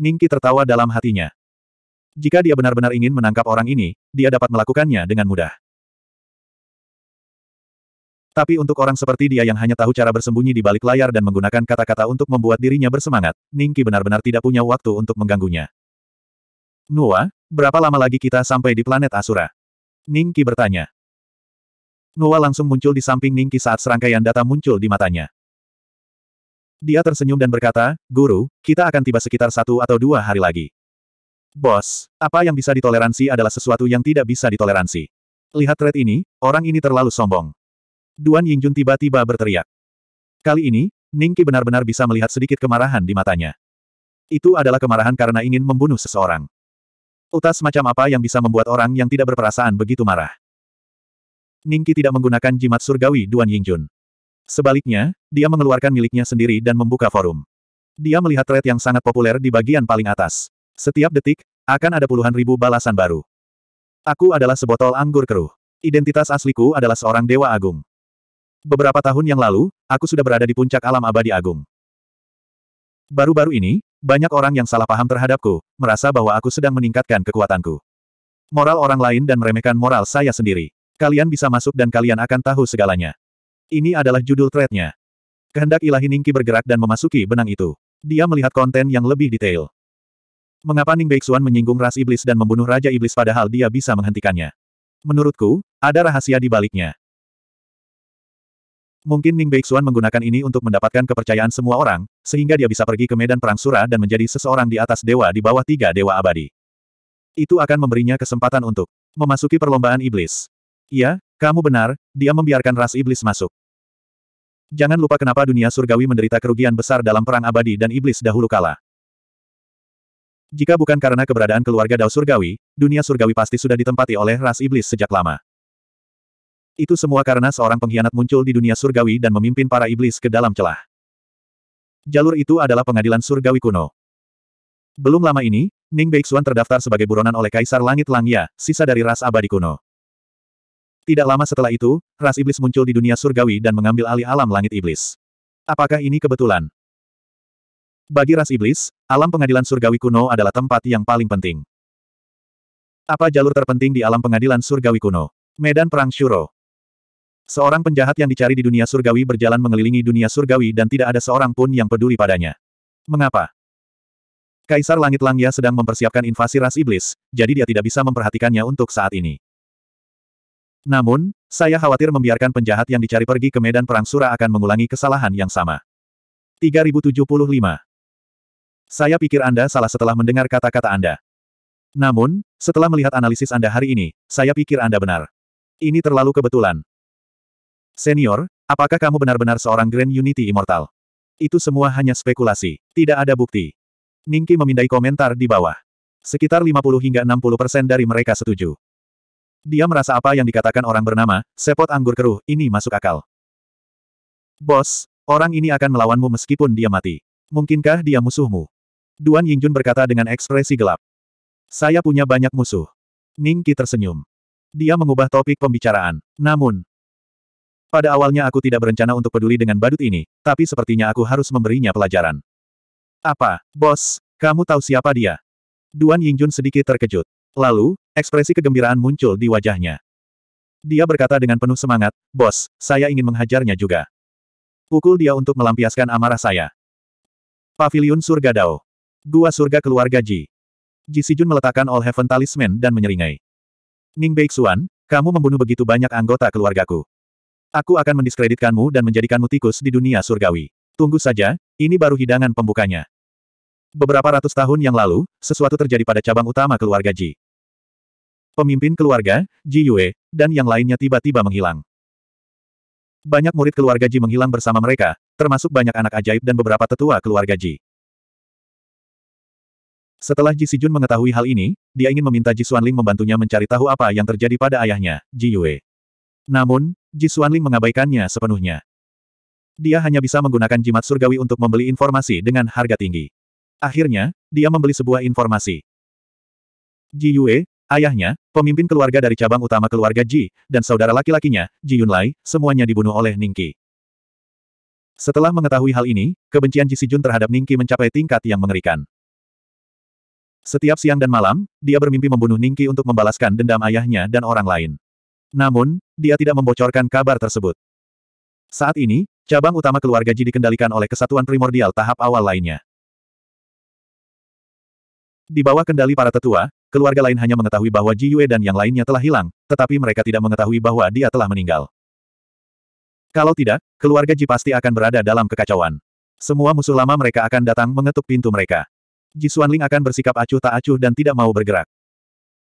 Ningki tertawa dalam hatinya. Jika dia benar-benar ingin menangkap orang ini, dia dapat melakukannya dengan mudah. Tapi untuk orang seperti dia yang hanya tahu cara bersembunyi di balik layar dan menggunakan kata-kata untuk membuat dirinya bersemangat, Ningki benar-benar tidak punya waktu untuk mengganggunya. Nua, berapa lama lagi kita sampai di planet Asura? Ningki bertanya. Nua langsung muncul di samping Ningki saat serangkaian data muncul di matanya. Dia tersenyum dan berkata, Guru, kita akan tiba sekitar satu atau dua hari lagi. Bos, apa yang bisa ditoleransi adalah sesuatu yang tidak bisa ditoleransi. Lihat thread ini, orang ini terlalu sombong. Duan Yingjun tiba-tiba berteriak. Kali ini, Ningki benar-benar bisa melihat sedikit kemarahan di matanya. Itu adalah kemarahan karena ingin membunuh seseorang. Utas macam apa yang bisa membuat orang yang tidak berperasaan begitu marah. Ningki tidak menggunakan jimat surgawi Duan Yingjun. Sebaliknya, dia mengeluarkan miliknya sendiri dan membuka forum. Dia melihat thread yang sangat populer di bagian paling atas. Setiap detik, akan ada puluhan ribu balasan baru. Aku adalah sebotol anggur keruh. Identitas asliku adalah seorang dewa agung. Beberapa tahun yang lalu, aku sudah berada di puncak alam abadi agung. Baru-baru ini, banyak orang yang salah paham terhadapku, merasa bahwa aku sedang meningkatkan kekuatanku. Moral orang lain dan meremehkan moral saya sendiri. Kalian bisa masuk dan kalian akan tahu segalanya. Ini adalah judul threadnya. Kehendak ilahi Ningki bergerak dan memasuki benang itu. Dia melihat konten yang lebih detail. Mengapa Ning Beixuan menyinggung ras iblis dan membunuh Raja Iblis padahal dia bisa menghentikannya? Menurutku, ada rahasia di baliknya. Mungkin Ning Beixuan menggunakan ini untuk mendapatkan kepercayaan semua orang, sehingga dia bisa pergi ke medan perang sura dan menjadi seseorang di atas dewa di bawah tiga dewa abadi. Itu akan memberinya kesempatan untuk memasuki perlombaan iblis. Iya, kamu benar, dia membiarkan ras iblis masuk. Jangan lupa kenapa dunia surgawi menderita kerugian besar dalam perang abadi dan iblis dahulu kala. Jika bukan karena keberadaan keluarga Dao Surgawi, dunia surgawi pasti sudah ditempati oleh ras iblis sejak lama. Itu semua karena seorang pengkhianat muncul di dunia surgawi dan memimpin para iblis ke dalam celah. Jalur itu adalah pengadilan surgawi kuno. Belum lama ini, Ning Beixuan terdaftar sebagai buronan oleh Kaisar Langit Langya, sisa dari ras abadi kuno. Tidak lama setelah itu, ras iblis muncul di dunia surgawi dan mengambil alih alam langit iblis. Apakah ini kebetulan? Bagi ras iblis, alam pengadilan surgawi kuno adalah tempat yang paling penting. Apa jalur terpenting di alam pengadilan surgawi kuno? Medan Perang Shuro. Seorang penjahat yang dicari di dunia surgawi berjalan mengelilingi dunia surgawi dan tidak ada seorang pun yang peduli padanya. Mengapa? Kaisar Langit Langya sedang mempersiapkan invasi ras iblis, jadi dia tidak bisa memperhatikannya untuk saat ini. Namun, saya khawatir membiarkan penjahat yang dicari pergi ke medan perang Sura akan mengulangi kesalahan yang sama. 3075 Saya pikir Anda salah setelah mendengar kata-kata Anda. Namun, setelah melihat analisis Anda hari ini, saya pikir Anda benar. Ini terlalu kebetulan. Senior, apakah kamu benar-benar seorang Grand Unity Immortal? Itu semua hanya spekulasi, tidak ada bukti. Ningki memindai komentar di bawah. Sekitar 50 hingga 60 persen dari mereka setuju. Dia merasa apa yang dikatakan orang bernama, sepot anggur keruh, ini masuk akal. Bos, orang ini akan melawanmu meskipun dia mati. Mungkinkah dia musuhmu? Duan Yingjun berkata dengan ekspresi gelap. Saya punya banyak musuh. Ningki tersenyum. Dia mengubah topik pembicaraan. Namun, pada awalnya aku tidak berencana untuk peduli dengan badut ini, tapi sepertinya aku harus memberinya pelajaran. Apa, bos? Kamu tahu siapa dia? Duan Yingjun sedikit terkejut. Lalu, ekspresi kegembiraan muncul di wajahnya. Dia berkata dengan penuh semangat, Bos, saya ingin menghajarnya juga. Pukul dia untuk melampiaskan amarah saya. Paviliun Surga Dao. Gua Surga Keluarga Ji. Ji Sijun meletakkan All Heaven Talisman dan menyeringai. Ning Beixuan, kamu membunuh begitu banyak anggota keluargaku. Aku akan mendiskreditkanmu dan menjadikanmu tikus di dunia surgawi. Tunggu saja, ini baru hidangan pembukanya. Beberapa ratus tahun yang lalu, sesuatu terjadi pada cabang utama keluarga Ji. Pemimpin keluarga, Ji Yue, dan yang lainnya tiba-tiba menghilang. Banyak murid keluarga Ji menghilang bersama mereka, termasuk banyak anak ajaib dan beberapa tetua keluarga Ji. Setelah Ji Sijun mengetahui hal ini, dia ingin meminta Ji Xuanling membantunya mencari tahu apa yang terjadi pada ayahnya, Ji Yue. Namun, Ji Xuanling mengabaikannya sepenuhnya. Dia hanya bisa menggunakan jimat surgawi untuk membeli informasi dengan harga tinggi. Akhirnya, dia membeli sebuah informasi. Ji Yue, ayahnya, pemimpin keluarga dari cabang utama keluarga Ji, dan saudara laki-lakinya, Ji Yunlai, semuanya dibunuh oleh Ningqi. Setelah mengetahui hal ini, kebencian Ji Sijun terhadap Ningqi mencapai tingkat yang mengerikan. Setiap siang dan malam, dia bermimpi membunuh Ningqi untuk membalaskan dendam ayahnya dan orang lain. Namun, dia tidak membocorkan kabar tersebut. Saat ini, cabang utama keluarga Ji dikendalikan oleh kesatuan primordial tahap awal lainnya. Di bawah kendali para tetua, keluarga lain hanya mengetahui bahwa Ji Yue dan yang lainnya telah hilang, tetapi mereka tidak mengetahui bahwa dia telah meninggal. Kalau tidak, keluarga Ji pasti akan berada dalam kekacauan. Semua musuh lama mereka akan datang mengetuk pintu mereka. Ji Xuanling akan bersikap acuh tak acuh dan tidak mau bergerak.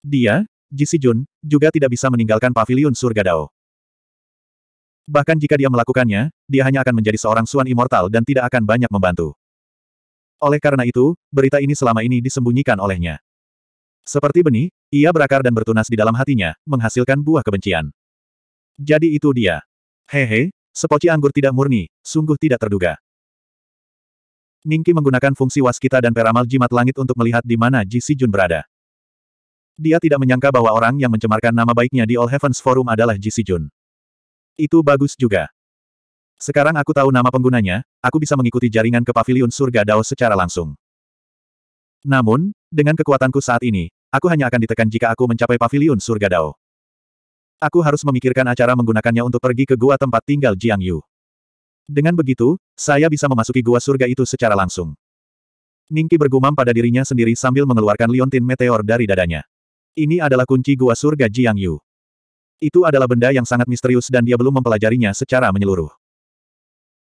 Dia, Ji Si Jun, juga tidak bisa meninggalkan pavilion surga Dao. Bahkan jika dia melakukannya, dia hanya akan menjadi seorang suan immortal dan tidak akan banyak membantu. Oleh karena itu, berita ini selama ini disembunyikan olehnya. Seperti benih, ia berakar dan bertunas di dalam hatinya, menghasilkan buah kebencian. Jadi itu dia. Hehe, sepoci anggur tidak murni, sungguh tidak terduga. Ningki menggunakan fungsi waskita dan peramal jimat langit untuk melihat di mana Ji Si Jun berada. Dia tidak menyangka bahwa orang yang mencemarkan nama baiknya di All Heavens Forum adalah Ji Jun. Itu bagus juga. Sekarang aku tahu nama penggunanya, aku bisa mengikuti jaringan ke Paviliun Surga Dao secara langsung. Namun, dengan kekuatanku saat ini, aku hanya akan ditekan jika aku mencapai Paviliun Surga Dao. Aku harus memikirkan acara menggunakannya untuk pergi ke gua tempat tinggal Jiang Yu. Dengan begitu, saya bisa memasuki gua surga itu secara langsung. Ningki bergumam pada dirinya sendiri sambil mengeluarkan liontin meteor dari dadanya. Ini adalah kunci gua surga Jiang Yu. Itu adalah benda yang sangat misterius dan dia belum mempelajarinya secara menyeluruh.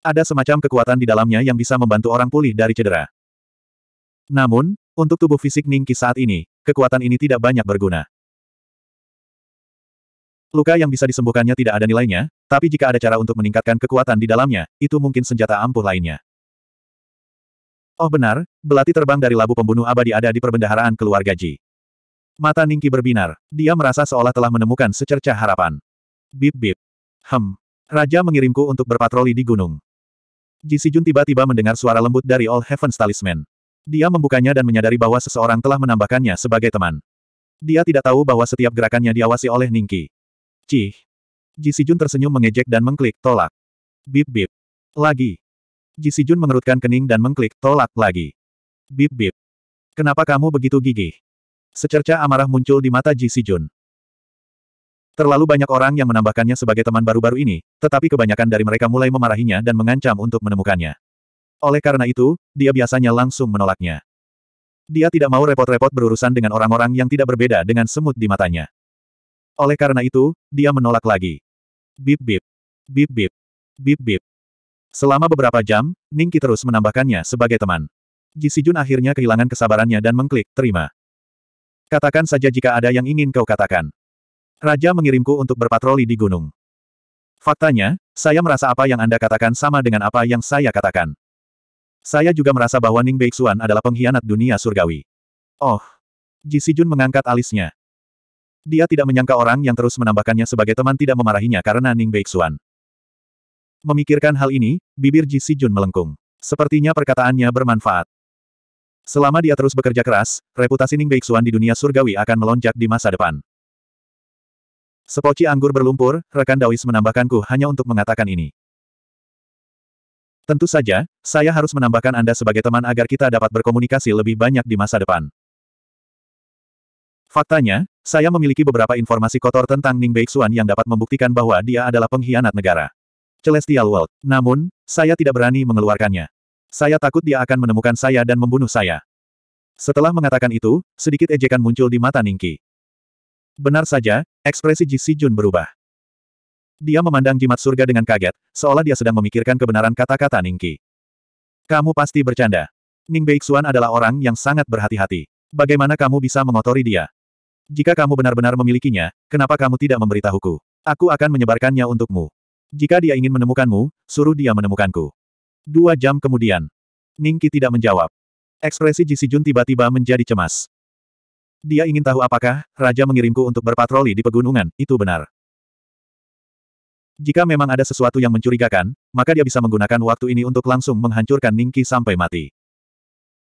Ada semacam kekuatan di dalamnya yang bisa membantu orang pulih dari cedera. Namun, untuk tubuh fisik Ningki saat ini, kekuatan ini tidak banyak berguna. Luka yang bisa disembuhkannya tidak ada nilainya, tapi jika ada cara untuk meningkatkan kekuatan di dalamnya, itu mungkin senjata ampuh lainnya. Oh benar, belati terbang dari labu pembunuh abadi ada di perbendaharaan keluarga Ji. Mata Ningki berbinar. Dia merasa seolah telah menemukan secerca harapan. Bip-bip. Hem. Raja mengirimku untuk berpatroli di gunung. Ji Jisijun tiba-tiba mendengar suara lembut dari All Heaven's Talisman. Dia membukanya dan menyadari bahwa seseorang telah menambahkannya sebagai teman. Dia tidak tahu bahwa setiap gerakannya diawasi oleh Ningki. Cih. Jisijun tersenyum mengejek dan mengklik tolak. Bip-bip. Lagi. Ji Jisijun mengerutkan kening dan mengklik tolak lagi. Bip-bip. Kenapa kamu begitu gigih? Secerca amarah muncul di mata Ji Sijun. Terlalu banyak orang yang menambahkannya sebagai teman baru-baru ini, tetapi kebanyakan dari mereka mulai memarahinya dan mengancam untuk menemukannya. Oleh karena itu, dia biasanya langsung menolaknya. Dia tidak mau repot-repot berurusan dengan orang-orang yang tidak berbeda dengan semut di matanya. Oleh karena itu, dia menolak lagi. Bip-bip. Bip-bip. Bip-bip. Selama beberapa jam, Ningki terus menambahkannya sebagai teman. Ji Sijun akhirnya kehilangan kesabarannya dan mengklik terima. Katakan saja jika ada yang ingin kau katakan. Raja mengirimku untuk berpatroli di gunung. Faktanya, saya merasa apa yang Anda katakan sama dengan apa yang saya katakan. Saya juga merasa bahwa Ning Beixuan adalah pengkhianat dunia surgawi. Oh. Ji Sijun mengangkat alisnya. Dia tidak menyangka orang yang terus menambahkannya sebagai teman tidak memarahinya karena Ning Beixuan. Memikirkan hal ini, bibir Ji Sijun melengkung. Sepertinya perkataannya bermanfaat. Selama dia terus bekerja keras, reputasi Ning Beixuan di dunia surgawi akan melonjak di masa depan. Sepoci anggur berlumpur, rekan Dawis menambahkanku hanya untuk mengatakan ini. Tentu saja, saya harus menambahkan Anda sebagai teman agar kita dapat berkomunikasi lebih banyak di masa depan. Faktanya, saya memiliki beberapa informasi kotor tentang Ning Beixuan yang dapat membuktikan bahwa dia adalah pengkhianat negara. Celestial World. Namun, saya tidak berani mengeluarkannya. Saya takut dia akan menemukan saya dan membunuh saya. Setelah mengatakan itu, sedikit ejekan muncul di mata Ningki. Benar saja, ekspresi Ji Jun berubah. Dia memandang jimat surga dengan kaget, seolah dia sedang memikirkan kebenaran kata-kata Ningki. Kamu pasti bercanda. Ning Beixuan adalah orang yang sangat berhati-hati. Bagaimana kamu bisa mengotori dia? Jika kamu benar-benar memilikinya, kenapa kamu tidak memberitahuku? Aku akan menyebarkannya untukmu. Jika dia ingin menemukanmu, suruh dia menemukanku. Dua jam kemudian. Ningki tidak menjawab. Ekspresi Ji Sijun tiba-tiba menjadi cemas. Dia ingin tahu apakah, Raja mengirimku untuk berpatroli di pegunungan, itu benar. Jika memang ada sesuatu yang mencurigakan, maka dia bisa menggunakan waktu ini untuk langsung menghancurkan Ningki sampai mati.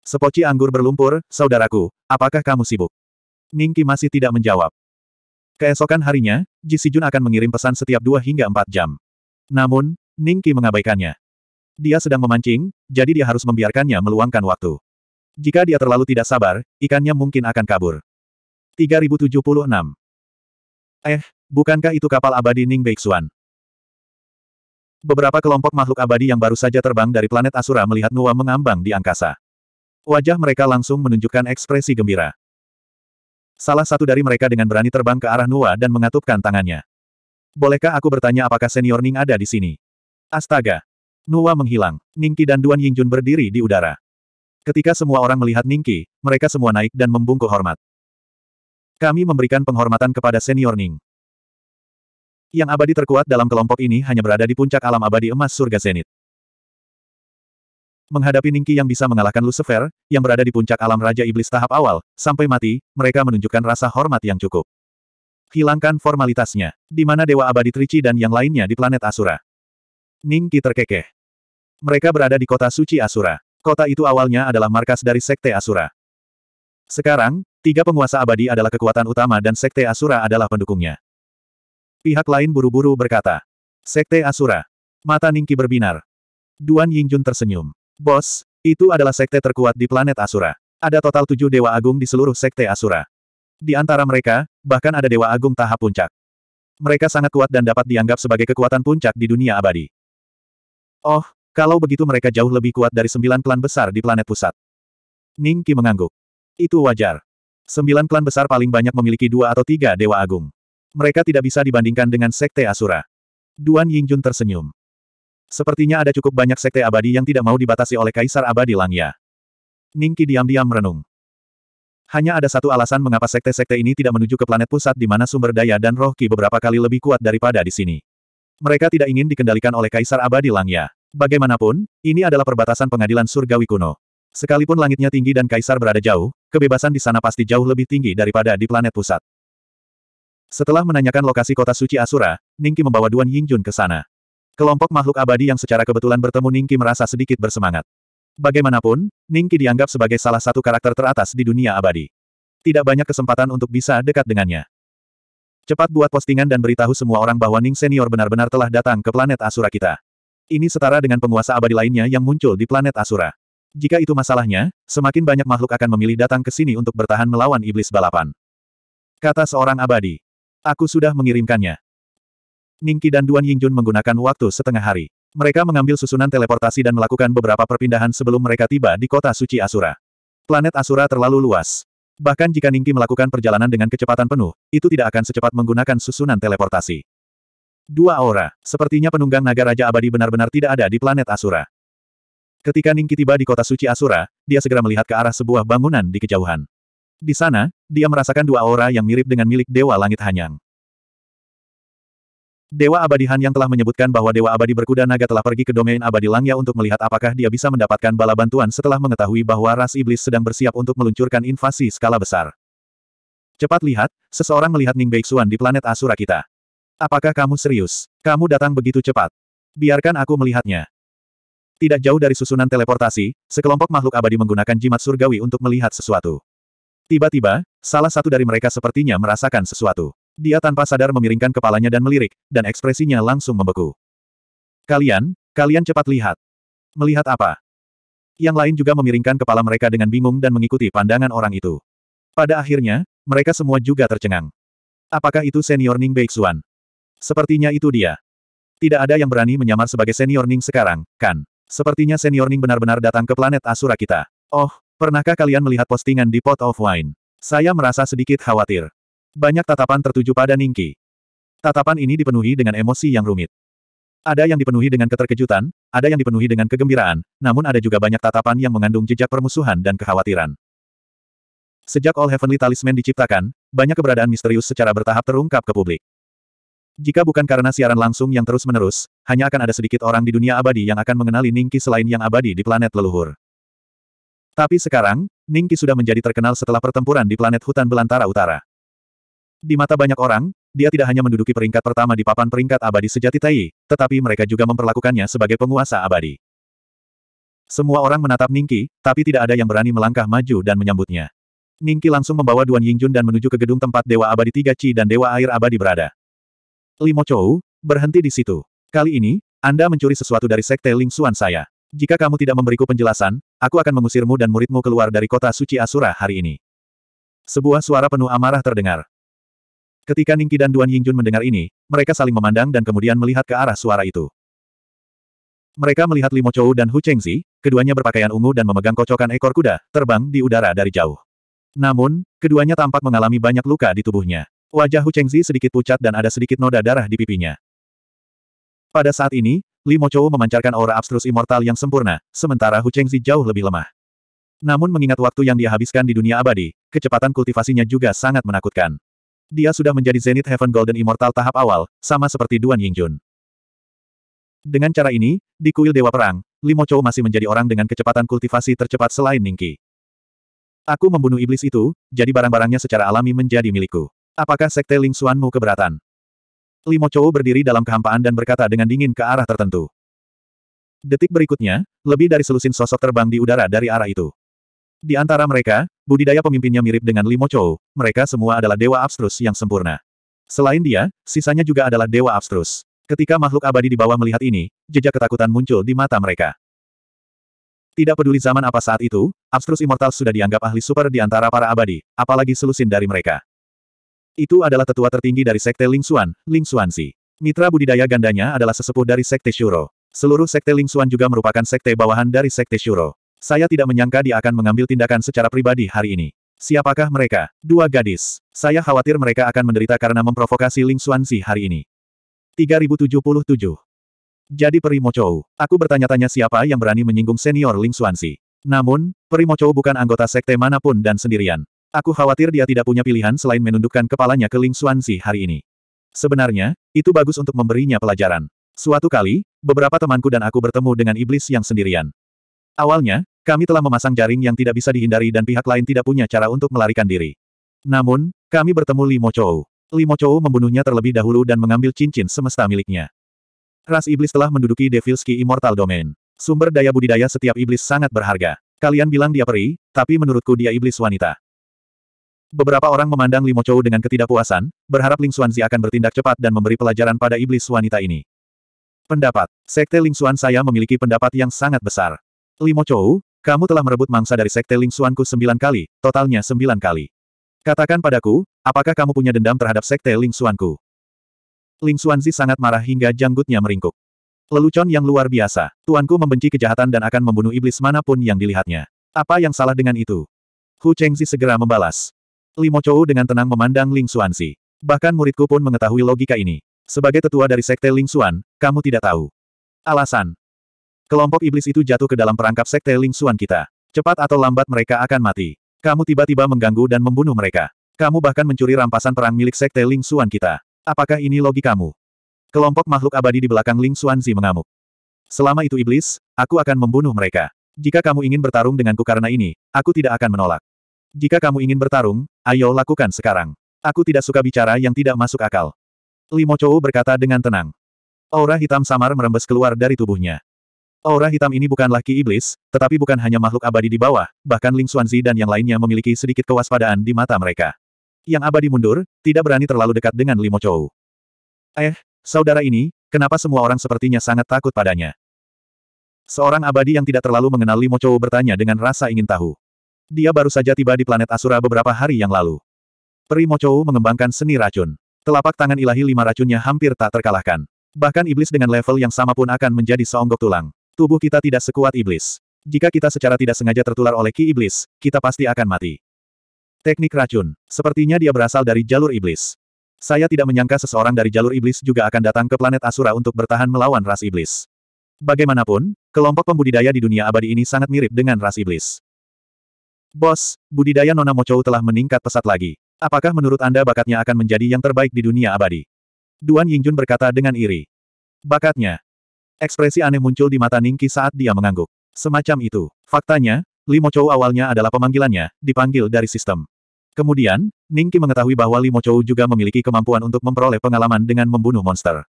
Sepoci anggur berlumpur, saudaraku, apakah kamu sibuk? Ningki masih tidak menjawab. Keesokan harinya, Ji Sijun akan mengirim pesan setiap dua hingga empat jam. Namun, Ningki mengabaikannya. Dia sedang memancing, jadi dia harus membiarkannya meluangkan waktu. Jika dia terlalu tidak sabar, ikannya mungkin akan kabur. 3076 Eh, bukankah itu kapal abadi Ning Beixuan? Beberapa kelompok makhluk abadi yang baru saja terbang dari planet Asura melihat Nuwa mengambang di angkasa. Wajah mereka langsung menunjukkan ekspresi gembira. Salah satu dari mereka dengan berani terbang ke arah Nuwa dan mengatupkan tangannya. Bolehkah aku bertanya apakah senior Ning ada di sini? Astaga! Nuwa menghilang. Ningki dan Duan Yingjun berdiri di udara. Ketika semua orang melihat Ningki, mereka semua naik dan membungkuk hormat. Kami memberikan penghormatan kepada senior Ning. Yang abadi terkuat dalam kelompok ini hanya berada di puncak alam abadi emas surga zenit. Menghadapi Ningki yang bisa mengalahkan Lucifer, yang berada di puncak alam Raja Iblis tahap awal, sampai mati, mereka menunjukkan rasa hormat yang cukup. Hilangkan formalitasnya, di mana Dewa Abadi Trici dan yang lainnya di planet Asura. Ningki terkekeh. Mereka berada di kota suci Asura. Kota itu awalnya adalah markas dari Sekte Asura. Sekarang, tiga penguasa abadi adalah kekuatan utama dan Sekte Asura adalah pendukungnya. Pihak lain buru-buru berkata, Sekte Asura. Mata Ningki berbinar. Duan Yingjun tersenyum. Bos, itu adalah sekte terkuat di planet Asura. Ada total tujuh Dewa Agung di seluruh sekte Asura. Di antara mereka, bahkan ada Dewa Agung tahap puncak. Mereka sangat kuat dan dapat dianggap sebagai kekuatan puncak di dunia abadi. Oh, kalau begitu mereka jauh lebih kuat dari sembilan klan besar di planet pusat. Ning Qi mengangguk. Itu wajar. Sembilan klan besar paling banyak memiliki dua atau tiga dewa agung. Mereka tidak bisa dibandingkan dengan Sekte Asura. Duan Yingjun tersenyum. Sepertinya ada cukup banyak sekte abadi yang tidak mau dibatasi oleh Kaisar Abadi Langya. Ning Qi diam-diam merenung. Hanya ada satu alasan mengapa sekte-sekte ini tidak menuju ke planet pusat di mana sumber daya dan roh ki beberapa kali lebih kuat daripada di sini. Mereka tidak ingin dikendalikan oleh Kaisar Abadi Langya. Bagaimanapun, ini adalah perbatasan pengadilan surgawi kuno. Sekalipun langitnya tinggi dan kaisar berada jauh, kebebasan di sana pasti jauh lebih tinggi daripada di planet pusat. Setelah menanyakan lokasi kota suci Asura, Ningki membawa Duan Yingjun ke sana. Kelompok makhluk abadi yang secara kebetulan bertemu Ningki merasa sedikit bersemangat. Bagaimanapun, Ningki dianggap sebagai salah satu karakter teratas di dunia abadi. Tidak banyak kesempatan untuk bisa dekat dengannya. Cepat buat postingan dan beritahu semua orang bahwa Ning Senior benar-benar telah datang ke planet Asura kita. Ini setara dengan penguasa abadi lainnya yang muncul di planet Asura. Jika itu masalahnya, semakin banyak makhluk akan memilih datang ke sini untuk bertahan melawan iblis balapan. Kata seorang abadi. Aku sudah mengirimkannya. Ningki dan Duan Yingjun menggunakan waktu setengah hari. Mereka mengambil susunan teleportasi dan melakukan beberapa perpindahan sebelum mereka tiba di kota suci Asura. Planet Asura terlalu luas. Bahkan jika Ningki melakukan perjalanan dengan kecepatan penuh, itu tidak akan secepat menggunakan susunan teleportasi. Dua aura. Sepertinya penunggang naga Raja Abadi benar-benar tidak ada di planet Asura. Ketika Ningki tiba di kota suci Asura, dia segera melihat ke arah sebuah bangunan di kejauhan. Di sana, dia merasakan dua aura yang mirip dengan milik Dewa Langit Hanyang. Dewa Abadi Han yang telah menyebutkan bahwa Dewa Abadi berkuda naga telah pergi ke domain Abadi Langya untuk melihat apakah dia bisa mendapatkan bala bantuan setelah mengetahui bahwa ras iblis sedang bersiap untuk meluncurkan invasi skala besar. Cepat lihat, seseorang melihat Ning Beixuan di planet Asura kita. Apakah kamu serius? Kamu datang begitu cepat. Biarkan aku melihatnya. Tidak jauh dari susunan teleportasi, sekelompok makhluk abadi menggunakan jimat surgawi untuk melihat sesuatu. Tiba-tiba, salah satu dari mereka sepertinya merasakan sesuatu. Dia tanpa sadar memiringkan kepalanya dan melirik, dan ekspresinya langsung membeku. Kalian, kalian cepat lihat. Melihat apa? Yang lain juga memiringkan kepala mereka dengan bingung dan mengikuti pandangan orang itu. Pada akhirnya, mereka semua juga tercengang. Apakah itu senior Ning Beixuan? Sepertinya itu dia. Tidak ada yang berani menyamar sebagai senior Ning sekarang, kan? Sepertinya senior Ning benar-benar datang ke planet Asura kita. Oh, pernahkah kalian melihat postingan di Pot of Wine? Saya merasa sedikit khawatir. Banyak tatapan tertuju pada Ningki. Tatapan ini dipenuhi dengan emosi yang rumit. Ada yang dipenuhi dengan keterkejutan, ada yang dipenuhi dengan kegembiraan, namun ada juga banyak tatapan yang mengandung jejak permusuhan dan kekhawatiran. Sejak All Heavenly Talisman diciptakan, banyak keberadaan misterius secara bertahap terungkap ke publik. Jika bukan karena siaran langsung yang terus-menerus, hanya akan ada sedikit orang di dunia abadi yang akan mengenali Ningki selain yang abadi di planet leluhur. Tapi sekarang, Ningki sudah menjadi terkenal setelah pertempuran di planet hutan belantara utara. Di mata banyak orang, dia tidak hanya menduduki peringkat pertama di papan peringkat abadi sejati Tai, tetapi mereka juga memperlakukannya sebagai penguasa abadi. Semua orang menatap Ningki, tapi tidak ada yang berani melangkah maju dan menyambutnya. Ningki langsung membawa Duan Yingjun dan menuju ke gedung tempat Dewa Abadi Tiga Ci dan Dewa Air Abadi berada. Limo Chou, berhenti di situ. Kali ini, Anda mencuri sesuatu dari sekte Ling Xuan saya. Jika kamu tidak memberiku penjelasan, aku akan mengusirmu dan muridmu keluar dari kota suci Asura hari ini. Sebuah suara penuh amarah terdengar. Ketika Ningki dan Duan Yingjun mendengar ini, mereka saling memandang dan kemudian melihat ke arah suara itu. Mereka melihat Limo Chou dan Hu Chengzi, keduanya berpakaian ungu dan memegang kocokan ekor kuda, terbang di udara dari jauh. Namun, keduanya tampak mengalami banyak luka di tubuhnya. Wajah Hu Chengzi sedikit pucat dan ada sedikit noda darah di pipinya. Pada saat ini, Li Mochou memancarkan aura abstrus immortal yang sempurna, sementara Hu Chengzi jauh lebih lemah. Namun mengingat waktu yang dia habiskan di dunia abadi, kecepatan kultivasinya juga sangat menakutkan. Dia sudah menjadi Zenith Heaven Golden Immortal tahap awal, sama seperti Duan Yingjun. Dengan cara ini, di kuil Dewa Perang, Li Chou masih menjadi orang dengan kecepatan kultivasi tercepat selain Ningki. Aku membunuh iblis itu, jadi barang-barangnya secara alami menjadi milikku. Apakah Sekte Ling Xuanmu keberatan? Limo Chou berdiri dalam kehampaan dan berkata dengan dingin ke arah tertentu. Detik berikutnya, lebih dari selusin sosok terbang di udara dari arah itu. Di antara mereka, budidaya pemimpinnya mirip dengan Limo Chou, mereka semua adalah dewa abstrus yang sempurna. Selain dia, sisanya juga adalah dewa abstrus. Ketika makhluk abadi di bawah melihat ini, jejak ketakutan muncul di mata mereka. Tidak peduli zaman apa saat itu, abstrus immortal sudah dianggap ahli super di antara para abadi, apalagi selusin dari mereka. Itu adalah tetua tertinggi dari sekte Ling Xuan, Lingxuan, Lingxuanzi. Mitra budidaya gandanya adalah sesepuh dari sekte Shuro. Seluruh sekte Ling Xuan juga merupakan sekte bawahan dari sekte Shuro. Saya tidak menyangka dia akan mengambil tindakan secara pribadi hari ini. Siapakah mereka? Dua gadis. Saya khawatir mereka akan menderita karena memprovokasi Ling Lingxuanzi hari ini. 3077. Jadi Peri Mochou, aku bertanya-tanya siapa yang berani menyinggung senior Ling Lingxuanzi. Namun, Peri Mochou bukan anggota sekte manapun dan sendirian. Aku khawatir dia tidak punya pilihan selain menundukkan kepalanya ke Ling Xuanzi hari ini. Sebenarnya, itu bagus untuk memberinya pelajaran. Suatu kali, beberapa temanku dan aku bertemu dengan iblis yang sendirian. Awalnya, kami telah memasang jaring yang tidak bisa dihindari dan pihak lain tidak punya cara untuk melarikan diri. Namun, kami bertemu Limo Chou. Limo Chou membunuhnya terlebih dahulu dan mengambil cincin semesta miliknya. Ras iblis telah menduduki Devilski Immortal Domain. Sumber daya budidaya setiap iblis sangat berharga. Kalian bilang dia peri, tapi menurutku dia iblis wanita. Beberapa orang memandang Limo Chou dengan ketidakpuasan, berharap Ling Xuanzi akan bertindak cepat dan memberi pelajaran pada iblis wanita ini. Pendapat. Sekte Ling Xuan saya memiliki pendapat yang sangat besar. Limo Chou, kamu telah merebut mangsa dari sekte Ling Xuanku sembilan kali, totalnya sembilan kali. Katakan padaku, apakah kamu punya dendam terhadap sekte Ling Xuanku? Ling Xuanzi sangat marah hingga janggutnya meringkuk. Lelucon yang luar biasa. Tuanku membenci kejahatan dan akan membunuh iblis manapun yang dilihatnya. Apa yang salah dengan itu? Hu Chengzi segera membalas. Limo Chou dengan tenang memandang Ling Xuanzi. Bahkan muridku pun mengetahui logika ini. Sebagai tetua dari sekte Ling Xuan, kamu tidak tahu. Alasan. Kelompok iblis itu jatuh ke dalam perangkap sekte Ling Xuan kita. Cepat atau lambat mereka akan mati. Kamu tiba-tiba mengganggu dan membunuh mereka. Kamu bahkan mencuri rampasan perang milik sekte Ling Xuan kita. Apakah ini logikamu? Kelompok makhluk abadi di belakang Ling Xuanzi mengamuk. Selama itu iblis, aku akan membunuh mereka. Jika kamu ingin bertarung denganku karena ini, aku tidak akan menolak. Jika kamu ingin bertarung, ayo lakukan sekarang. Aku tidak suka bicara yang tidak masuk akal. Limo Chou berkata dengan tenang. Aura hitam samar merembes keluar dari tubuhnya. Aura hitam ini bukanlah ki iblis, tetapi bukan hanya makhluk abadi di bawah, bahkan Ling Xuanzi dan yang lainnya memiliki sedikit kewaspadaan di mata mereka. Yang abadi mundur, tidak berani terlalu dekat dengan Limo Chou. Eh, saudara ini, kenapa semua orang sepertinya sangat takut padanya? Seorang abadi yang tidak terlalu mengenal Limo Chou bertanya dengan rasa ingin tahu. Dia baru saja tiba di planet Asura beberapa hari yang lalu. Peri Mochou mengembangkan seni racun. Telapak tangan ilahi lima racunnya hampir tak terkalahkan. Bahkan iblis dengan level yang sama pun akan menjadi seonggok tulang. Tubuh kita tidak sekuat iblis. Jika kita secara tidak sengaja tertular oleh ki iblis, kita pasti akan mati. Teknik racun. Sepertinya dia berasal dari jalur iblis. Saya tidak menyangka seseorang dari jalur iblis juga akan datang ke planet Asura untuk bertahan melawan ras iblis. Bagaimanapun, kelompok pembudidaya di dunia abadi ini sangat mirip dengan ras iblis. Bos, budidaya Nona Mochou telah meningkat pesat lagi. Apakah menurut Anda bakatnya akan menjadi yang terbaik di dunia abadi? Duan Yingjun berkata dengan iri. Bakatnya. Ekspresi aneh muncul di mata Ningki saat dia mengangguk. Semacam itu. Faktanya, Li Chou awalnya adalah pemanggilannya, dipanggil dari sistem. Kemudian, Ningki mengetahui bahwa Li Chou juga memiliki kemampuan untuk memperoleh pengalaman dengan membunuh monster.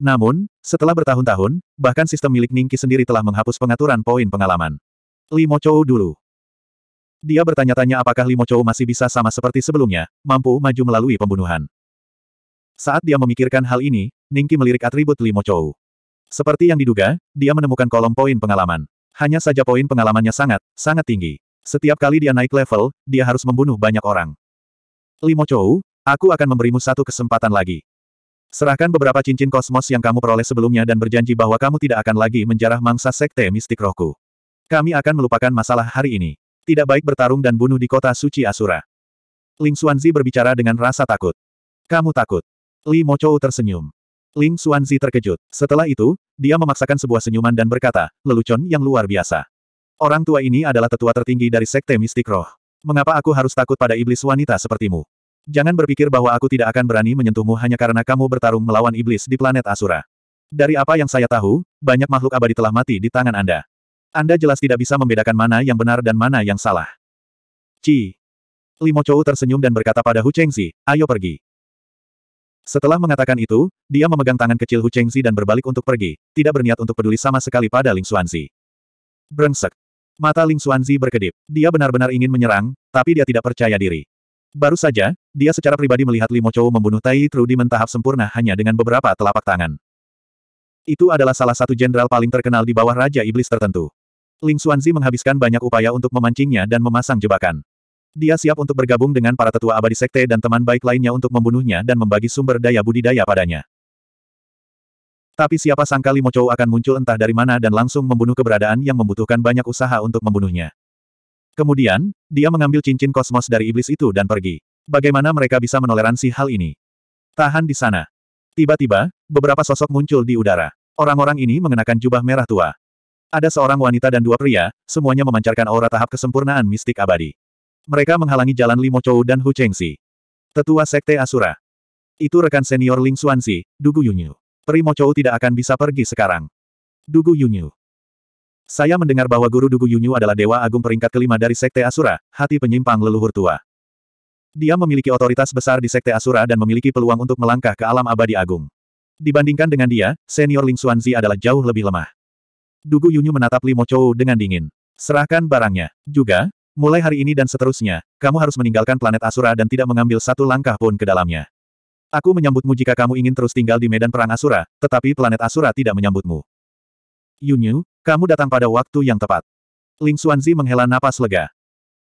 Namun, setelah bertahun-tahun, bahkan sistem milik Ningki sendiri telah menghapus pengaturan poin pengalaman. Li Chou dulu. Dia bertanya-tanya apakah Limo Chou masih bisa sama seperti sebelumnya, mampu maju melalui pembunuhan. Saat dia memikirkan hal ini, Ningki melirik atribut Limo Chou. Seperti yang diduga, dia menemukan kolom poin pengalaman. Hanya saja poin pengalamannya sangat, sangat tinggi. Setiap kali dia naik level, dia harus membunuh banyak orang. Limo Chou, aku akan memberimu satu kesempatan lagi. Serahkan beberapa cincin kosmos yang kamu peroleh sebelumnya dan berjanji bahwa kamu tidak akan lagi menjarah mangsa sekte mistik rohku. Kami akan melupakan masalah hari ini. Tidak baik bertarung dan bunuh di kota suci Asura. Ling Xuanzi berbicara dengan rasa takut. Kamu takut. Li Mochou tersenyum. Ling Xuanzi terkejut. Setelah itu, dia memaksakan sebuah senyuman dan berkata, lelucon yang luar biasa. Orang tua ini adalah tetua tertinggi dari sekte mistik roh. Mengapa aku harus takut pada iblis wanita sepertimu? Jangan berpikir bahwa aku tidak akan berani menyentuhmu hanya karena kamu bertarung melawan iblis di planet Asura. Dari apa yang saya tahu, banyak makhluk abadi telah mati di tangan Anda. Anda jelas tidak bisa membedakan mana yang benar dan mana yang salah. Ci. Limo Chou tersenyum dan berkata pada Hu Chengzi, ayo pergi. Setelah mengatakan itu, dia memegang tangan kecil Hu Chengzi dan berbalik untuk pergi, tidak berniat untuk peduli sama sekali pada Ling Xuanzi. Brengsek. Mata Ling Xuanzi berkedip. Dia benar-benar ingin menyerang, tapi dia tidak percaya diri. Baru saja, dia secara pribadi melihat Limo Chou membunuh Tai Tru di mentahap sempurna hanya dengan beberapa telapak tangan. Itu adalah salah satu jenderal paling terkenal di bawah Raja Iblis tertentu. Ling Xuanzi menghabiskan banyak upaya untuk memancingnya dan memasang jebakan. Dia siap untuk bergabung dengan para tetua abadi sekte dan teman baik lainnya untuk membunuhnya dan membagi sumber daya budidaya padanya. Tapi siapa sangka Limo Chou akan muncul entah dari mana dan langsung membunuh keberadaan yang membutuhkan banyak usaha untuk membunuhnya. Kemudian, dia mengambil cincin kosmos dari iblis itu dan pergi. Bagaimana mereka bisa menoleransi hal ini? Tahan di sana. Tiba-tiba, beberapa sosok muncul di udara. Orang-orang ini mengenakan jubah merah tua. Ada seorang wanita dan dua pria, semuanya memancarkan aura tahap kesempurnaan mistik abadi. Mereka menghalangi jalan Limo Chou dan Hu Chengxi. Tetua Sekte Asura. Itu rekan senior Ling Xuanzi, Dugu Yunyu. Primo Chou tidak akan bisa pergi sekarang. Dugu Yunyu. Saya mendengar bahwa guru Dugu Yunyu adalah dewa agung peringkat kelima dari Sekte Asura, hati penyimpang leluhur tua. Dia memiliki otoritas besar di Sekte Asura dan memiliki peluang untuk melangkah ke alam abadi agung. Dibandingkan dengan dia, senior Ling Xuanzi adalah jauh lebih lemah. Dugu Yunyu menatap Limo Chou dengan dingin. Serahkan barangnya. Juga, mulai hari ini dan seterusnya, kamu harus meninggalkan planet Asura dan tidak mengambil satu langkah pun ke dalamnya. Aku menyambutmu jika kamu ingin terus tinggal di medan perang Asura, tetapi planet Asura tidak menyambutmu. Yunyu, kamu datang pada waktu yang tepat. Ling Xuanzi menghela napas lega.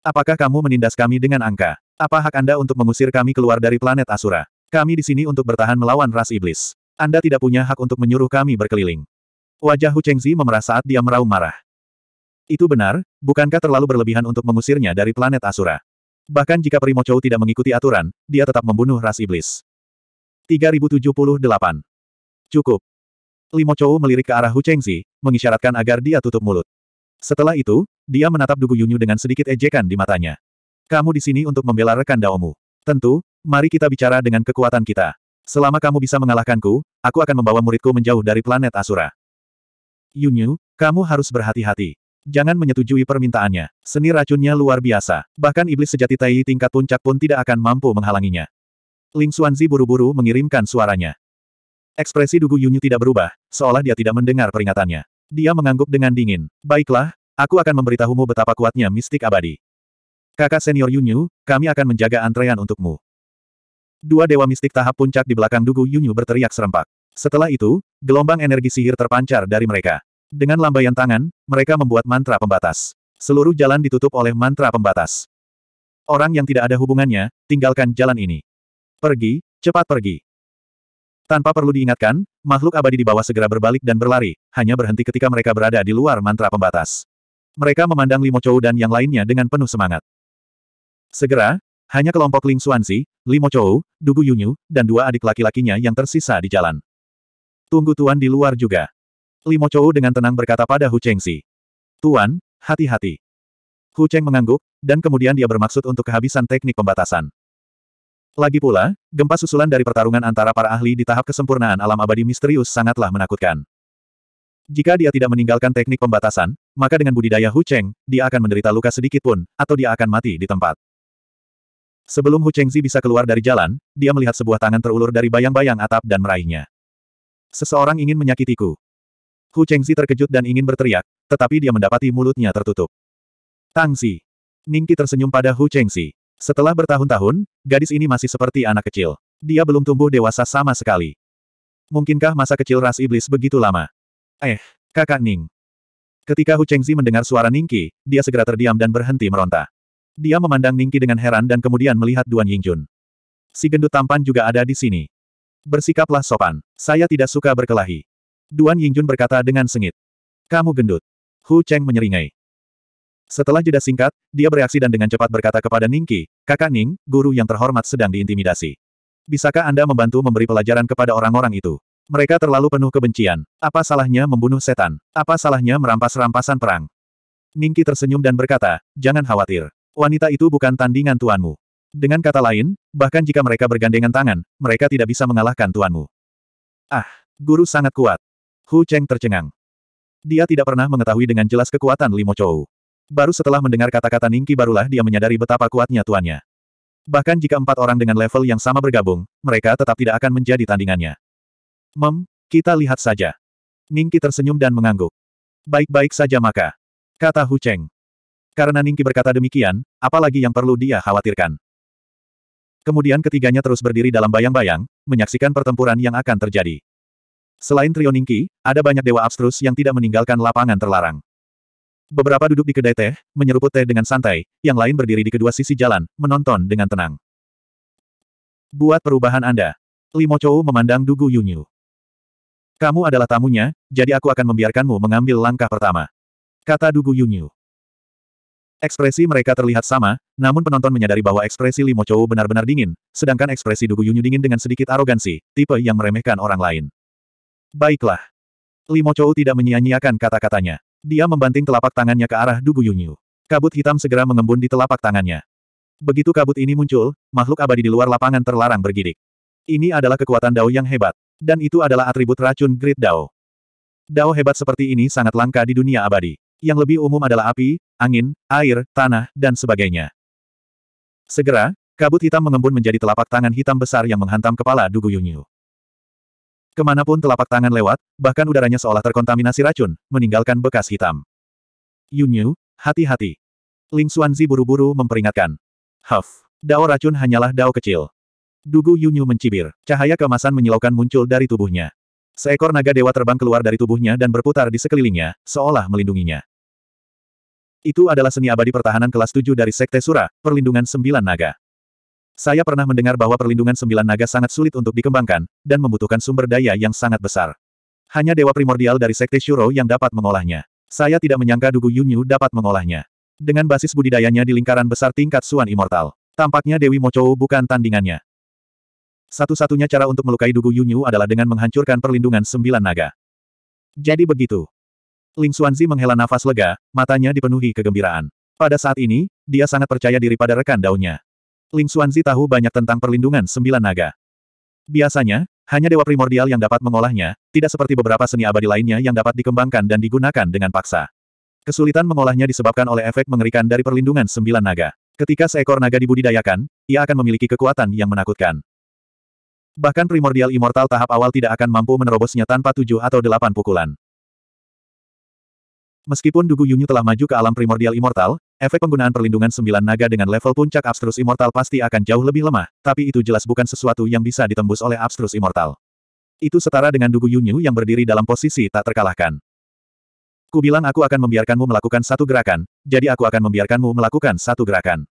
Apakah kamu menindas kami dengan angka? Apa hak Anda untuk mengusir kami keluar dari planet Asura? Kami di sini untuk bertahan melawan ras iblis. Anda tidak punya hak untuk menyuruh kami berkeliling. Wajah Hu Chengzi memerah saat dia meraung marah. Itu benar, bukankah terlalu berlebihan untuk mengusirnya dari planet Asura? Bahkan jika Primo Chou tidak mengikuti aturan, dia tetap membunuh ras iblis. 3078. Cukup. Limo Chou melirik ke arah Hu Chengzi, mengisyaratkan agar dia tutup mulut. Setelah itu, dia menatap Dugu Yunyu dengan sedikit ejekan di matanya. Kamu di sini untuk membela rekan Daomu. Tentu, mari kita bicara dengan kekuatan kita. Selama kamu bisa mengalahkanku, aku akan membawa muridku menjauh dari planet Asura. Yunyu, kamu harus berhati-hati. Jangan menyetujui permintaannya. Seni racunnya luar biasa. Bahkan iblis sejati Tai tingkat puncak pun tidak akan mampu menghalanginya. Ling Xuanzi buru-buru mengirimkan suaranya. Ekspresi Dugu Yunyu tidak berubah, seolah dia tidak mendengar peringatannya. Dia mengangguk dengan dingin. Baiklah, aku akan memberitahumu betapa kuatnya mistik abadi. Kakak senior Yunyu, kami akan menjaga antrean untukmu. Dua dewa mistik tahap puncak di belakang Dugu Yunyu berteriak serempak. Setelah itu, gelombang energi sihir terpancar dari mereka. Dengan lambaian tangan, mereka membuat mantra pembatas. Seluruh jalan ditutup oleh mantra pembatas. Orang yang tidak ada hubungannya, tinggalkan jalan ini. Pergi, cepat pergi. Tanpa perlu diingatkan, makhluk abadi di bawah segera berbalik dan berlari, hanya berhenti ketika mereka berada di luar mantra pembatas. Mereka memandang Limo Chou dan yang lainnya dengan penuh semangat. Segera, hanya kelompok Ling Xuanzi, Limo Chou, Dugu Yunyu, dan dua adik laki-lakinya yang tersisa di jalan. Tunggu Tuan di luar juga. Limo Chou dengan tenang berkata pada Hu Chengxi. Tuan, hati-hati. Hu Cheng mengangguk, dan kemudian dia bermaksud untuk kehabisan teknik pembatasan. Lagi pula, gempa susulan dari pertarungan antara para ahli di tahap kesempurnaan alam abadi misterius sangatlah menakutkan. Jika dia tidak meninggalkan teknik pembatasan, maka dengan budidaya Hu Cheng, dia akan menderita luka sedikit pun, atau dia akan mati di tempat. Sebelum Hu Chengzi bisa keluar dari jalan, dia melihat sebuah tangan terulur dari bayang-bayang atap dan meraihnya. Seseorang ingin menyakitiku. Hu Chengzi terkejut dan ingin berteriak, tetapi dia mendapati mulutnya tertutup. Tangsi. Ningki tersenyum pada Hu Chengzi. Setelah bertahun-tahun, gadis ini masih seperti anak kecil. Dia belum tumbuh dewasa sama sekali. Mungkinkah masa kecil ras iblis begitu lama? Eh, kakak Ning. Ketika Hu Chengzi mendengar suara Ningki, dia segera terdiam dan berhenti meronta. Dia memandang Ningki dengan heran dan kemudian melihat Duan Yingjun. Si gendut tampan juga ada di sini. Bersikaplah sopan. Saya tidak suka berkelahi. Duan Yingjun berkata dengan sengit. Kamu gendut. Hu Cheng menyeringai. Setelah jeda singkat, dia bereaksi dan dengan cepat berkata kepada Ningki, kakak Ning, guru yang terhormat sedang diintimidasi. Bisakah Anda membantu memberi pelajaran kepada orang-orang itu? Mereka terlalu penuh kebencian. Apa salahnya membunuh setan? Apa salahnya merampas rampasan perang? Ningki tersenyum dan berkata, jangan khawatir. Wanita itu bukan tandingan tuanmu. Dengan kata lain, bahkan jika mereka bergandengan tangan, mereka tidak bisa mengalahkan tuanmu. Ah, guru sangat kuat. Hu Cheng tercengang. Dia tidak pernah mengetahui dengan jelas kekuatan Limo Chou. Baru setelah mendengar kata-kata Ningki barulah dia menyadari betapa kuatnya tuannya. Bahkan jika empat orang dengan level yang sama bergabung, mereka tetap tidak akan menjadi tandingannya. Mem, kita lihat saja. Ningki tersenyum dan mengangguk. Baik-baik saja maka. Kata Hu Cheng. Karena Ningki berkata demikian, apalagi yang perlu dia khawatirkan. Kemudian ketiganya terus berdiri dalam bayang-bayang, menyaksikan pertempuran yang akan terjadi. Selain Trioningki, ada banyak dewa abstrus yang tidak meninggalkan lapangan terlarang. Beberapa duduk di kedai teh, menyeruput teh dengan santai, yang lain berdiri di kedua sisi jalan, menonton dengan tenang. Buat perubahan Anda. Limo Chou memandang Dugu Yunyu. Kamu adalah tamunya, jadi aku akan membiarkanmu mengambil langkah pertama. Kata Dugu Yunyu. Ekspresi mereka terlihat sama, namun penonton menyadari bahwa ekspresi Limo Chou benar-benar dingin, sedangkan ekspresi Dugu Yunyu dingin dengan sedikit arogansi, tipe yang meremehkan orang lain. Baiklah. Limo Chou tidak menyia-nyiakan kata-katanya. Dia membanting telapak tangannya ke arah Dugu Yunyu. Kabut hitam segera mengembun di telapak tangannya. Begitu kabut ini muncul, makhluk abadi di luar lapangan terlarang bergidik. Ini adalah kekuatan Dao yang hebat. Dan itu adalah atribut racun Great Dao. Dao hebat seperti ini sangat langka di dunia abadi. Yang lebih umum adalah api, angin, air, tanah, dan sebagainya. Segera, kabut hitam mengembun menjadi telapak tangan hitam besar yang menghantam kepala Dugu Yunyu. Kemanapun telapak tangan lewat, bahkan udaranya seolah terkontaminasi racun, meninggalkan bekas hitam. Yunyu, hati-hati. Ling Xuanzi buru-buru memperingatkan. Huff, dao racun hanyalah dao kecil. Dugu Yunyu mencibir, cahaya kemasan menyilaukan muncul dari tubuhnya. Seekor naga dewa terbang keluar dari tubuhnya dan berputar di sekelilingnya, seolah melindunginya. Itu adalah seni abadi pertahanan kelas 7 dari Sekte Sura, Perlindungan Sembilan Naga. Saya pernah mendengar bahwa perlindungan sembilan naga sangat sulit untuk dikembangkan, dan membutuhkan sumber daya yang sangat besar. Hanya dewa primordial dari sekte Shuro yang dapat mengolahnya. Saya tidak menyangka Dugu Yunyu dapat mengolahnya. Dengan basis budidayanya di lingkaran besar tingkat Suan Immortal. Tampaknya Dewi Mochou bukan tandingannya. Satu-satunya cara untuk melukai Dugu Yunyu adalah dengan menghancurkan perlindungan sembilan naga. Jadi begitu. Ling Xuanzi menghela nafas lega, matanya dipenuhi kegembiraan. Pada saat ini, dia sangat percaya diri pada rekan daunnya. Ling Xuanzi tahu banyak tentang perlindungan sembilan naga. Biasanya, hanya dewa primordial yang dapat mengolahnya, tidak seperti beberapa seni abadi lainnya yang dapat dikembangkan dan digunakan dengan paksa. Kesulitan mengolahnya disebabkan oleh efek mengerikan dari perlindungan sembilan naga. Ketika seekor naga dibudidayakan, ia akan memiliki kekuatan yang menakutkan. Bahkan primordial immortal tahap awal tidak akan mampu menerobosnya tanpa tujuh atau delapan pukulan. Meskipun Dugu Yunyu telah maju ke alam primordial immortal, Efek penggunaan perlindungan sembilan naga dengan level puncak Abstrus Immortal pasti akan jauh lebih lemah, tapi itu jelas bukan sesuatu yang bisa ditembus oleh Abstrus Immortal. Itu setara dengan Dugu Yunyu yang berdiri dalam posisi tak terkalahkan. Ku aku akan membiarkanmu melakukan satu gerakan, jadi aku akan membiarkanmu melakukan satu gerakan.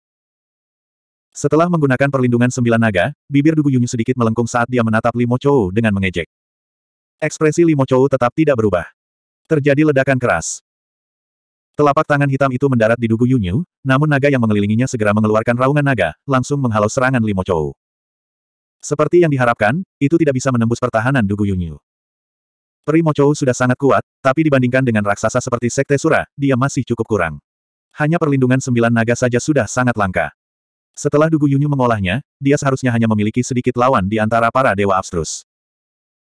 Setelah menggunakan perlindungan sembilan naga, bibir Dugu Yunyu sedikit melengkung saat dia menatap Limo Chou dengan mengejek. Ekspresi Limo Chou tetap tidak berubah. Terjadi ledakan keras. Telapak tangan hitam itu mendarat di dugu Yunyu, namun naga yang mengelilinginya segera mengeluarkan raungan naga, langsung menghalau serangan Limo Chou. Seperti yang diharapkan, itu tidak bisa menembus pertahanan dugu Yunyu. Peri Mo Chou sudah sangat kuat, tapi dibandingkan dengan raksasa seperti Sekte Sura, dia masih cukup kurang. Hanya perlindungan sembilan naga saja sudah sangat langka. Setelah Dugu Yunyu mengolahnya, dia seharusnya hanya memiliki sedikit lawan di antara para Dewa Abstrus.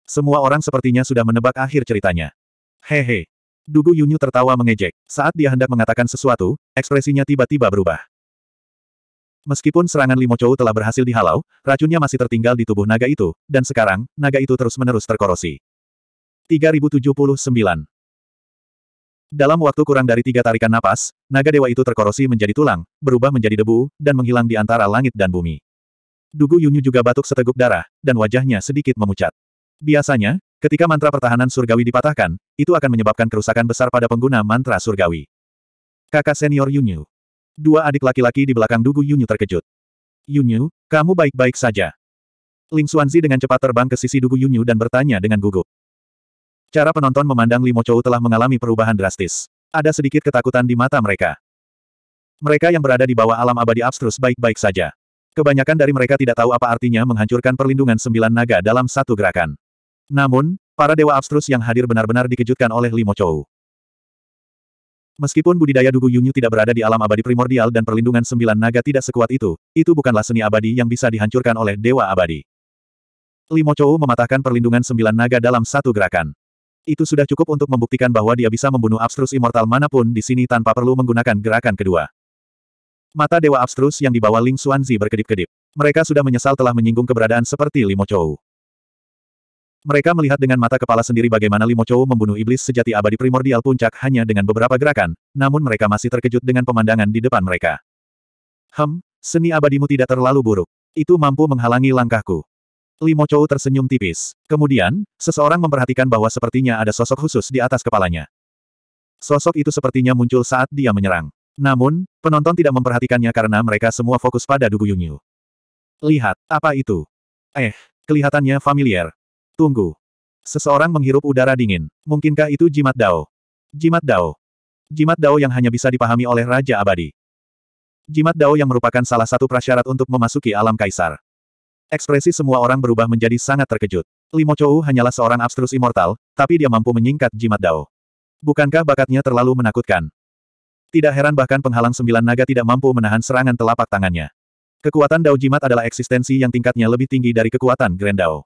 Semua orang sepertinya sudah menebak akhir ceritanya. Hehe, Dugu Yunyu tertawa mengejek. Saat dia hendak mengatakan sesuatu, ekspresinya tiba-tiba berubah. Meskipun serangan Limo Chou telah berhasil dihalau, racunnya masih tertinggal di tubuh naga itu, dan sekarang, naga itu terus-menerus terkorosi. 3079 Dalam waktu kurang dari tiga tarikan napas, naga dewa itu terkorosi menjadi tulang, berubah menjadi debu, dan menghilang di antara langit dan bumi. Dugu Yunyu juga batuk seteguk darah, dan wajahnya sedikit memucat. Biasanya, Ketika mantra pertahanan surgawi dipatahkan, itu akan menyebabkan kerusakan besar pada pengguna mantra surgawi. Kakak senior Yunyu. Dua adik laki-laki di belakang Dugu Yunyu terkejut. Yunyu, kamu baik-baik saja. Ling Xuanzi dengan cepat terbang ke sisi Dugu Yunyu dan bertanya dengan gugup. Cara penonton memandang Limo Chou telah mengalami perubahan drastis. Ada sedikit ketakutan di mata mereka. Mereka yang berada di bawah alam abadi abstrus baik-baik saja. Kebanyakan dari mereka tidak tahu apa artinya menghancurkan perlindungan sembilan naga dalam satu gerakan. Namun, para dewa abstrus yang hadir benar-benar dikejutkan oleh Limo Chou. Meskipun budidaya Dugu Yunyu tidak berada di alam abadi primordial dan perlindungan sembilan naga tidak sekuat itu, itu bukanlah seni abadi yang bisa dihancurkan oleh dewa abadi. Limo Chou mematahkan perlindungan sembilan naga dalam satu gerakan. Itu sudah cukup untuk membuktikan bahwa dia bisa membunuh abstrus immortal manapun di sini tanpa perlu menggunakan gerakan kedua. Mata Dewa Abstrus yang dibawa Ling Xuanzi berkedip-kedip. Mereka sudah menyesal telah menyinggung keberadaan seperti Limo Chou. Mereka melihat dengan mata kepala sendiri bagaimana Limo Chou membunuh iblis sejati abadi primordial puncak hanya dengan beberapa gerakan, namun mereka masih terkejut dengan pemandangan di depan mereka. Hem, seni abadimu tidak terlalu buruk. Itu mampu menghalangi langkahku. Limo Chou tersenyum tipis. Kemudian, seseorang memperhatikan bahwa sepertinya ada sosok khusus di atas kepalanya. Sosok itu sepertinya muncul saat dia menyerang. Namun, penonton tidak memperhatikannya karena mereka semua fokus pada Dugu Yunyu. Lihat, apa itu? Eh, kelihatannya familiar. Tunggu. Seseorang menghirup udara dingin. Mungkinkah itu jimat Dao? Jimat Dao. Jimat Dao yang hanya bisa dipahami oleh Raja Abadi. Jimat Dao yang merupakan salah satu prasyarat untuk memasuki alam kaisar. Ekspresi semua orang berubah menjadi sangat terkejut. Limo Chou hanyalah seorang abstrus immortal, tapi dia mampu menyingkat jimat Dao. Bukankah bakatnya terlalu menakutkan? Tidak heran bahkan penghalang sembilan naga tidak mampu menahan serangan telapak tangannya. Kekuatan Dao Jimat adalah eksistensi yang tingkatnya lebih tinggi dari kekuatan Grand Dao.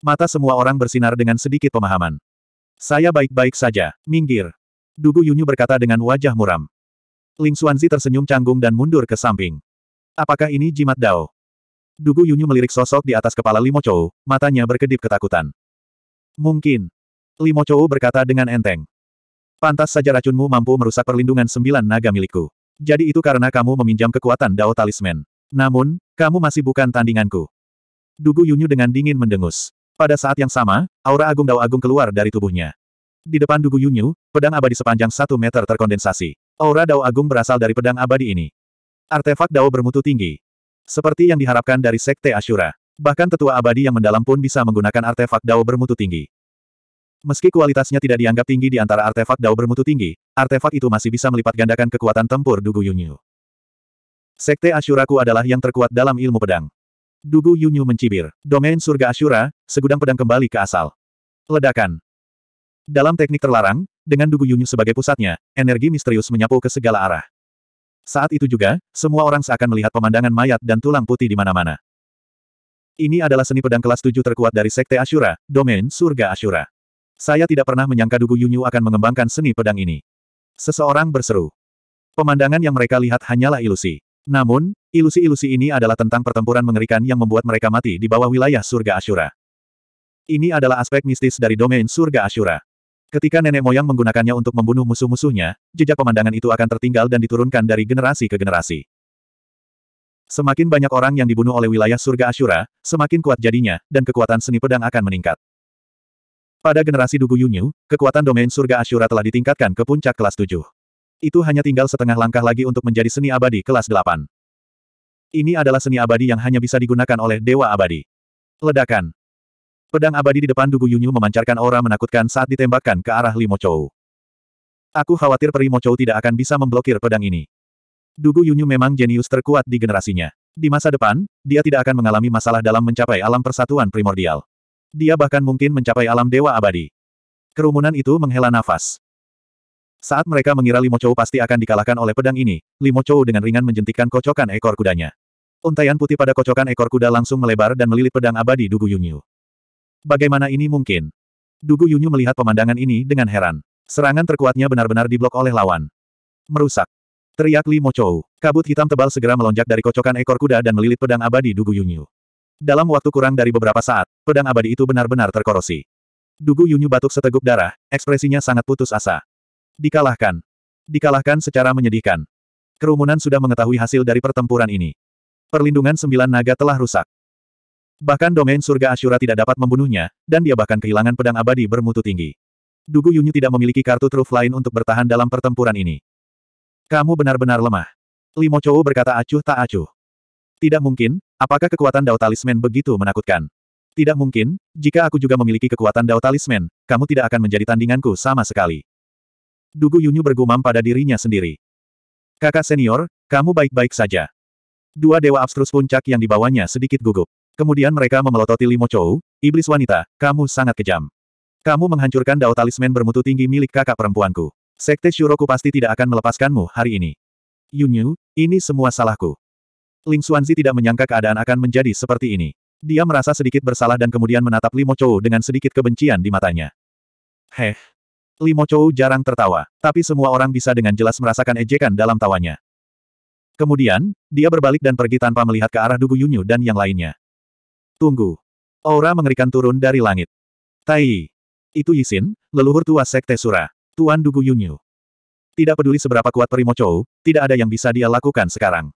Mata semua orang bersinar dengan sedikit pemahaman. Saya baik-baik saja, minggir. Dugu Yunyu berkata dengan wajah muram. Ling Xuanzi tersenyum canggung dan mundur ke samping. Apakah ini jimat Dao? Dugu Yunyu melirik sosok di atas kepala Limo Chou, matanya berkedip ketakutan. Mungkin. Limo Chou berkata dengan enteng. Pantas saja racunmu mampu merusak perlindungan sembilan naga milikku. Jadi itu karena kamu meminjam kekuatan Dao Talisman. Namun, kamu masih bukan tandinganku. Dugu Yunyu dengan dingin mendengus. Pada saat yang sama, aura agung dao agung keluar dari tubuhnya. Di depan Dugu Yunyu, pedang abadi sepanjang satu meter terkondensasi. Aura dao agung berasal dari pedang abadi ini. Artefak dao bermutu tinggi. Seperti yang diharapkan dari Sekte Ashura. Bahkan tetua abadi yang mendalam pun bisa menggunakan artefak dao bermutu tinggi. Meski kualitasnya tidak dianggap tinggi di antara artefak dao bermutu tinggi, artefak itu masih bisa melipat gandakan kekuatan tempur Dugu Yunyu. Sekte Ashuraku adalah yang terkuat dalam ilmu pedang. Dugu Yunyu mencibir. Domain surga Asyura, segudang pedang kembali ke asal. Ledakan. Dalam teknik terlarang, dengan Dugu Yunyu sebagai pusatnya, energi misterius menyapu ke segala arah. Saat itu juga, semua orang seakan melihat pemandangan mayat dan tulang putih di mana-mana. Ini adalah seni pedang kelas tujuh terkuat dari Sekte Asyura, Domain Surga Asyura. Saya tidak pernah menyangka Dugu Yunyu akan mengembangkan seni pedang ini. Seseorang berseru. Pemandangan yang mereka lihat hanyalah ilusi. Namun, ilusi-ilusi ini adalah tentang pertempuran mengerikan yang membuat mereka mati di bawah wilayah surga Asyura. Ini adalah aspek mistis dari domain surga Asyura. Ketika nenek moyang menggunakannya untuk membunuh musuh-musuhnya, jejak pemandangan itu akan tertinggal dan diturunkan dari generasi ke generasi. Semakin banyak orang yang dibunuh oleh wilayah surga Asyura, semakin kuat jadinya, dan kekuatan seni pedang akan meningkat. Pada generasi Dugu Yunyu, kekuatan domain surga Asyura telah ditingkatkan ke puncak kelas 7. Itu hanya tinggal setengah langkah lagi untuk menjadi seni abadi kelas 8. Ini adalah seni abadi yang hanya bisa digunakan oleh Dewa Abadi. Ledakan. Pedang abadi di depan Dugu Yunyu memancarkan aura menakutkan saat ditembakkan ke arah Limo Chou. Aku khawatir Peri Mochou tidak akan bisa memblokir pedang ini. Dugu Yunyu memang jenius terkuat di generasinya. Di masa depan, dia tidak akan mengalami masalah dalam mencapai alam persatuan primordial. Dia bahkan mungkin mencapai alam dewa abadi. Kerumunan itu menghela nafas. Saat mereka mengira Limo Chou pasti akan dikalahkan oleh pedang ini, Limo Chou dengan ringan menjentikkan kocokan ekor kudanya. Untaian putih pada kocokan ekor kuda langsung melebar dan melilit pedang abadi Dugu Yunyu. Bagaimana ini mungkin? Dugu Yunyu melihat pemandangan ini dengan heran. Serangan terkuatnya benar-benar diblok oleh lawan. Merusak. Teriak Limo Chou. Kabut hitam tebal segera melonjak dari kocokan ekor kuda dan melilit pedang abadi Dugu Yunyu. Dalam waktu kurang dari beberapa saat, pedang abadi itu benar-benar terkorosi. Dugu Yunyu batuk seteguk darah, ekspresinya sangat putus asa. Dikalahkan. Dikalahkan secara menyedihkan. Kerumunan sudah mengetahui hasil dari pertempuran ini. Perlindungan sembilan naga telah rusak. Bahkan domain surga Asyura tidak dapat membunuhnya, dan dia bahkan kehilangan pedang abadi bermutu tinggi. Dugu Yunyu tidak memiliki kartu truf lain untuk bertahan dalam pertempuran ini. Kamu benar-benar lemah. Limo Chou berkata acuh tak acuh. Tidak mungkin, apakah kekuatan Dao Talisman begitu menakutkan? Tidak mungkin, jika aku juga memiliki kekuatan Dao Talisman, kamu tidak akan menjadi tandinganku sama sekali. Dugu Yunyu bergumam pada dirinya sendiri. Kakak senior, kamu baik-baik saja. Dua dewa abstrus puncak yang dibawanya sedikit gugup. Kemudian mereka memelototi Limo Chou, iblis wanita, kamu sangat kejam. Kamu menghancurkan dao talisman bermutu tinggi milik kakak perempuanku. Sekte Shuroku pasti tidak akan melepaskanmu hari ini. Yunyu, ini semua salahku. Ling Xuanzi tidak menyangka keadaan akan menjadi seperti ini. Dia merasa sedikit bersalah dan kemudian menatap Limo Chou dengan sedikit kebencian di matanya. Heh, Limo Chou jarang tertawa, tapi semua orang bisa dengan jelas merasakan ejekan dalam tawanya. Kemudian, dia berbalik dan pergi tanpa melihat ke arah Dugu Yunyu dan yang lainnya. Tunggu. Aura mengerikan turun dari langit. Tai. Itu Yisin, leluhur tua Sekte Sura. Tuan Dugu Yunyu. Tidak peduli seberapa kuat Primo Chou, tidak ada yang bisa dia lakukan sekarang.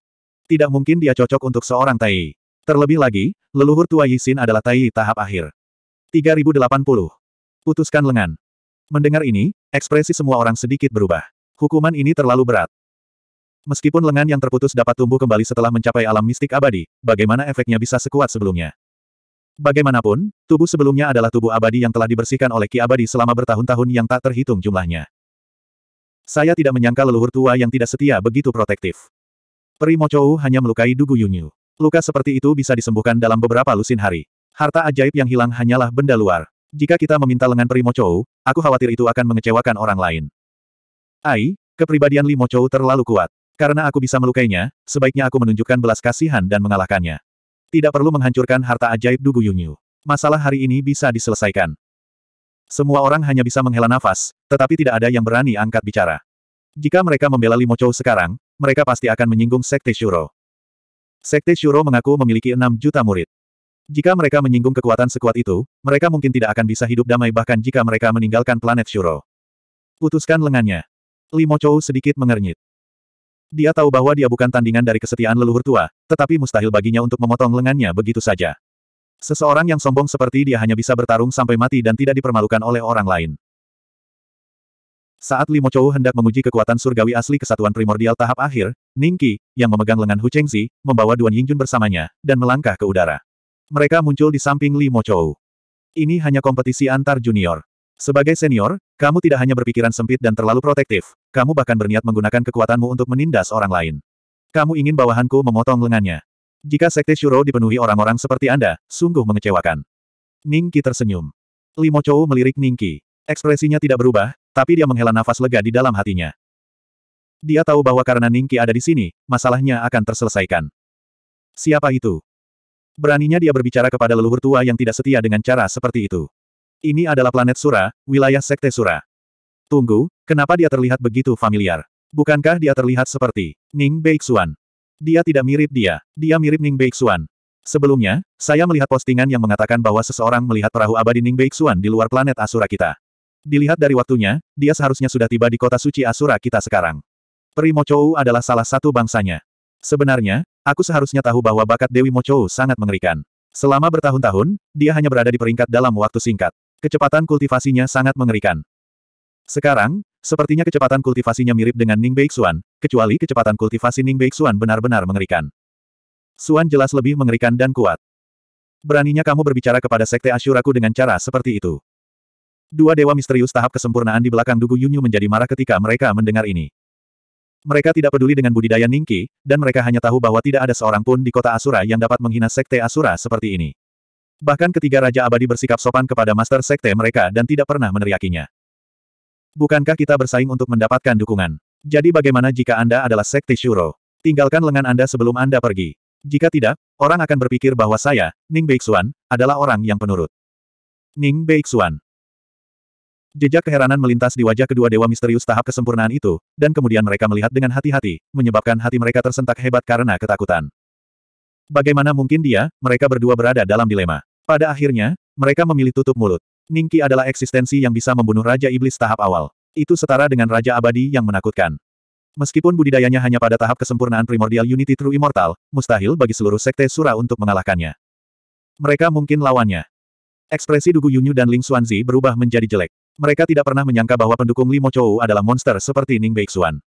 Tidak mungkin dia cocok untuk seorang Tai. Terlebih lagi, leluhur tua Yisin adalah Tai tahap akhir. 3080. Putuskan lengan. Mendengar ini, ekspresi semua orang sedikit berubah. Hukuman ini terlalu berat. Meskipun lengan yang terputus dapat tumbuh kembali setelah mencapai alam mistik abadi, bagaimana efeknya bisa sekuat sebelumnya? Bagaimanapun, tubuh sebelumnya adalah tubuh abadi yang telah dibersihkan oleh Ki Abadi selama bertahun-tahun yang tak terhitung jumlahnya. Saya tidak menyangka leluhur tua yang tidak setia begitu protektif. Peri Chou hanya melukai Dugu Yunyu. Luka seperti itu bisa disembuhkan dalam beberapa lusin hari. Harta ajaib yang hilang hanyalah benda luar. Jika kita meminta lengan Primo Chou, aku khawatir itu akan mengecewakan orang lain. Ai, kepribadian Limo Chou terlalu kuat. Karena aku bisa melukainya, sebaiknya aku menunjukkan belas kasihan dan mengalahkannya. Tidak perlu menghancurkan harta ajaib Dugu Yunyu. Masalah hari ini bisa diselesaikan. Semua orang hanya bisa menghela nafas, tetapi tidak ada yang berani angkat bicara. Jika mereka membela Limo Chou sekarang, mereka pasti akan menyinggung Sekte Shuro. Sekte Shuro mengaku memiliki enam juta murid. Jika mereka menyinggung kekuatan sekuat itu, mereka mungkin tidak akan bisa hidup damai bahkan jika mereka meninggalkan planet Shuro. Putuskan lengannya. Limo Chou sedikit mengernyit. Dia tahu bahwa dia bukan tandingan dari kesetiaan leluhur tua, tetapi mustahil baginya untuk memotong lengannya begitu saja. Seseorang yang sombong seperti dia hanya bisa bertarung sampai mati dan tidak dipermalukan oleh orang lain. Saat Limo Chou hendak menguji kekuatan surgawi asli kesatuan primordial tahap akhir, Ningqi, yang memegang lengan Hu Chengzi, membawa Duan Yingjun bersamanya, dan melangkah ke udara. Mereka muncul di samping Li Mochou. Ini hanya kompetisi antar junior. Sebagai senior, kamu tidak hanya berpikiran sempit dan terlalu protektif, kamu bahkan berniat menggunakan kekuatanmu untuk menindas orang lain. Kamu ingin bawahanku memotong lengannya. Jika sekte Shuro dipenuhi orang-orang seperti Anda, sungguh mengecewakan. Ningki tersenyum. Li Chou melirik Ningki. Ekspresinya tidak berubah, tapi dia menghela nafas lega di dalam hatinya. Dia tahu bahwa karena Ningki ada di sini, masalahnya akan terselesaikan. Siapa itu? Beraninya dia berbicara kepada leluhur tua yang tidak setia dengan cara seperti itu. Ini adalah planet Sura, wilayah Sekte Sura. Tunggu, kenapa dia terlihat begitu familiar? Bukankah dia terlihat seperti Ning Beixuan? Dia tidak mirip dia, dia mirip Ning Beixuan. Sebelumnya, saya melihat postingan yang mengatakan bahwa seseorang melihat perahu abadi Ning Beixuan di luar planet Asura kita. Dilihat dari waktunya, dia seharusnya sudah tiba di kota suci Asura kita sekarang. Primo Chou adalah salah satu bangsanya. Sebenarnya, Aku seharusnya tahu bahwa bakat Dewi Mochou sangat mengerikan. Selama bertahun-tahun, dia hanya berada di peringkat dalam waktu singkat. Kecepatan kultivasinya sangat mengerikan. Sekarang, sepertinya kecepatan kultivasinya mirip dengan Ning Beixuan, kecuali kecepatan kultivasi Ning Beixuan benar-benar mengerikan. Suan jelas lebih mengerikan dan kuat. Beraninya kamu berbicara kepada Sekte Asyuraku dengan cara seperti itu. Dua dewa misterius tahap kesempurnaan di belakang Dugu Yunyu menjadi marah ketika mereka mendengar ini. Mereka tidak peduli dengan budidaya Ningki, dan mereka hanya tahu bahwa tidak ada seorang pun di kota Asura yang dapat menghina Sekte Asura seperti ini. Bahkan ketiga Raja Abadi bersikap sopan kepada Master Sekte mereka dan tidak pernah meneriakinya. Bukankah kita bersaing untuk mendapatkan dukungan? Jadi bagaimana jika Anda adalah Sekte Shuro? Tinggalkan lengan Anda sebelum Anda pergi. Jika tidak, orang akan berpikir bahwa saya, Ning Beixuan, adalah orang yang penurut. Ning Beixuan, Jejak keheranan melintas di wajah kedua dewa misterius tahap kesempurnaan itu, dan kemudian mereka melihat dengan hati-hati, menyebabkan hati mereka tersentak hebat karena ketakutan. Bagaimana mungkin dia, mereka berdua berada dalam dilema. Pada akhirnya, mereka memilih tutup mulut. Ningki adalah eksistensi yang bisa membunuh Raja Iblis tahap awal. Itu setara dengan Raja Abadi yang menakutkan. Meskipun budidayanya hanya pada tahap kesempurnaan primordial Unity True Immortal, mustahil bagi seluruh sekte Sura untuk mengalahkannya. Mereka mungkin lawannya. Ekspresi Dugu Yunyu dan Ling Xuanzi berubah menjadi jelek. Mereka tidak pernah menyangka bahwa pendukung Limo Chou adalah monster seperti Ning Beixuan.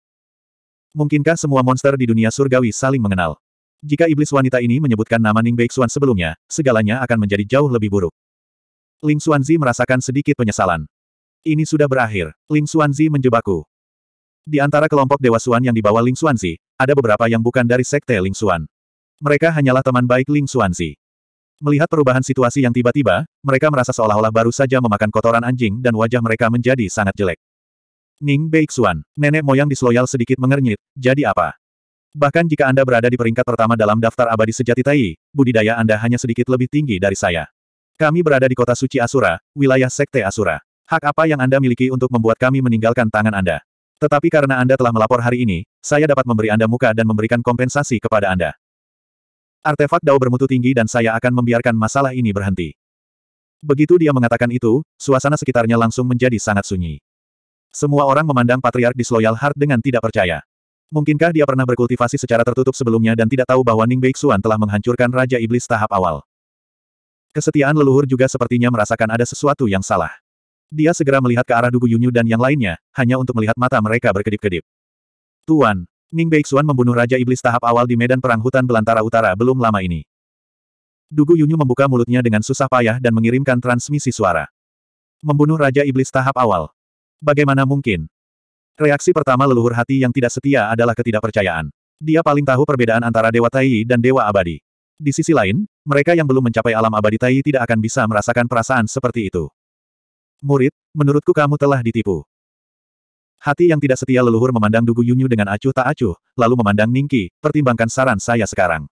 Mungkinkah semua monster di dunia surgawi saling mengenal? Jika iblis wanita ini menyebutkan nama Ning Beixuan sebelumnya, segalanya akan menjadi jauh lebih buruk. Ling Xuanzi merasakan sedikit penyesalan. Ini sudah berakhir. Ling Xuanzi menjebakku. Di antara kelompok Dewa Suan yang dibawa Ling Xuanzi, ada beberapa yang bukan dari sekte Ling Xuan. Mereka hanyalah teman baik Ling Xuanzi. Melihat perubahan situasi yang tiba-tiba, mereka merasa seolah-olah baru saja memakan kotoran anjing dan wajah mereka menjadi sangat jelek. Ning Beixuan, nenek moyang disloyal sedikit mengernyit, jadi apa? Bahkan jika Anda berada di peringkat pertama dalam daftar abadi sejati Tai, budidaya Anda hanya sedikit lebih tinggi dari saya. Kami berada di kota suci Asura, wilayah Sekte Asura. Hak apa yang Anda miliki untuk membuat kami meninggalkan tangan Anda? Tetapi karena Anda telah melapor hari ini, saya dapat memberi Anda muka dan memberikan kompensasi kepada Anda. Artefak Dao bermutu tinggi dan saya akan membiarkan masalah ini berhenti. Begitu dia mengatakan itu, suasana sekitarnya langsung menjadi sangat sunyi. Semua orang memandang Patriark Disloyal Heart dengan tidak percaya. Mungkinkah dia pernah berkultivasi secara tertutup sebelumnya dan tidak tahu bahwa Ning Beixuan telah menghancurkan Raja Iblis tahap awal? Kesetiaan leluhur juga sepertinya merasakan ada sesuatu yang salah. Dia segera melihat ke arah Dugu Yunyu dan yang lainnya, hanya untuk melihat mata mereka berkedip-kedip. Tuan, Ning Beixuan membunuh Raja Iblis tahap awal di medan perang hutan belantara utara belum lama ini. Dugu Yunyu membuka mulutnya dengan susah payah dan mengirimkan transmisi suara. Membunuh Raja Iblis tahap awal. Bagaimana mungkin? Reaksi pertama leluhur hati yang tidak setia adalah ketidakpercayaan. Dia paling tahu perbedaan antara Dewa Tai dan Dewa Abadi. Di sisi lain, mereka yang belum mencapai alam abadi Tai tidak akan bisa merasakan perasaan seperti itu. Murid, menurutku kamu telah ditipu. Hati yang tidak setia leluhur memandang Dugu Yunyu dengan acuh tak acuh, lalu memandang Ningki, pertimbangkan saran saya sekarang.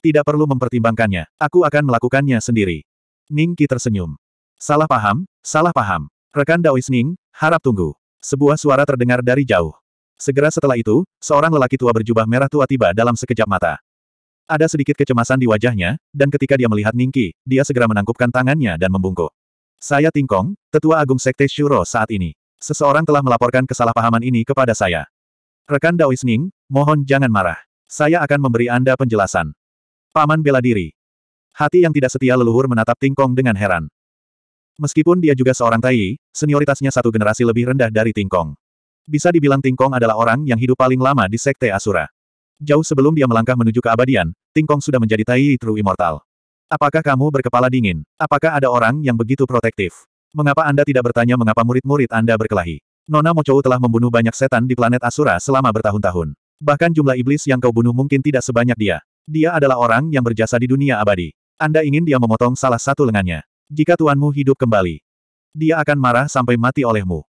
Tidak perlu mempertimbangkannya, aku akan melakukannya sendiri. Ningki tersenyum. Salah paham, salah paham. Rekan Daois Ning, harap tunggu. Sebuah suara terdengar dari jauh. Segera setelah itu, seorang lelaki tua berjubah merah tua tiba dalam sekejap mata. Ada sedikit kecemasan di wajahnya, dan ketika dia melihat Ningki, dia segera menangkupkan tangannya dan membungkuk. Saya Tingkong, Tetua Agung Sekte Shuro saat ini. Seseorang telah melaporkan kesalahpahaman ini kepada saya. Rekan Daois Ning, mohon jangan marah. Saya akan memberi Anda penjelasan. Paman bela diri. Hati yang tidak setia leluhur menatap Tingkong dengan heran. Meskipun dia juga seorang Tai, senioritasnya satu generasi lebih rendah dari Tingkong. Bisa dibilang Tingkong adalah orang yang hidup paling lama di Sekte Asura. Jauh sebelum dia melangkah menuju keabadian, Tingkong sudah menjadi Tai True Immortal. Apakah kamu berkepala dingin? Apakah ada orang yang begitu protektif? Mengapa Anda tidak bertanya mengapa murid-murid Anda berkelahi? Nona Mochou telah membunuh banyak setan di planet Asura selama bertahun-tahun. Bahkan jumlah iblis yang kau bunuh mungkin tidak sebanyak dia. Dia adalah orang yang berjasa di dunia abadi. Anda ingin dia memotong salah satu lengannya. Jika tuanmu hidup kembali, dia akan marah sampai mati olehmu.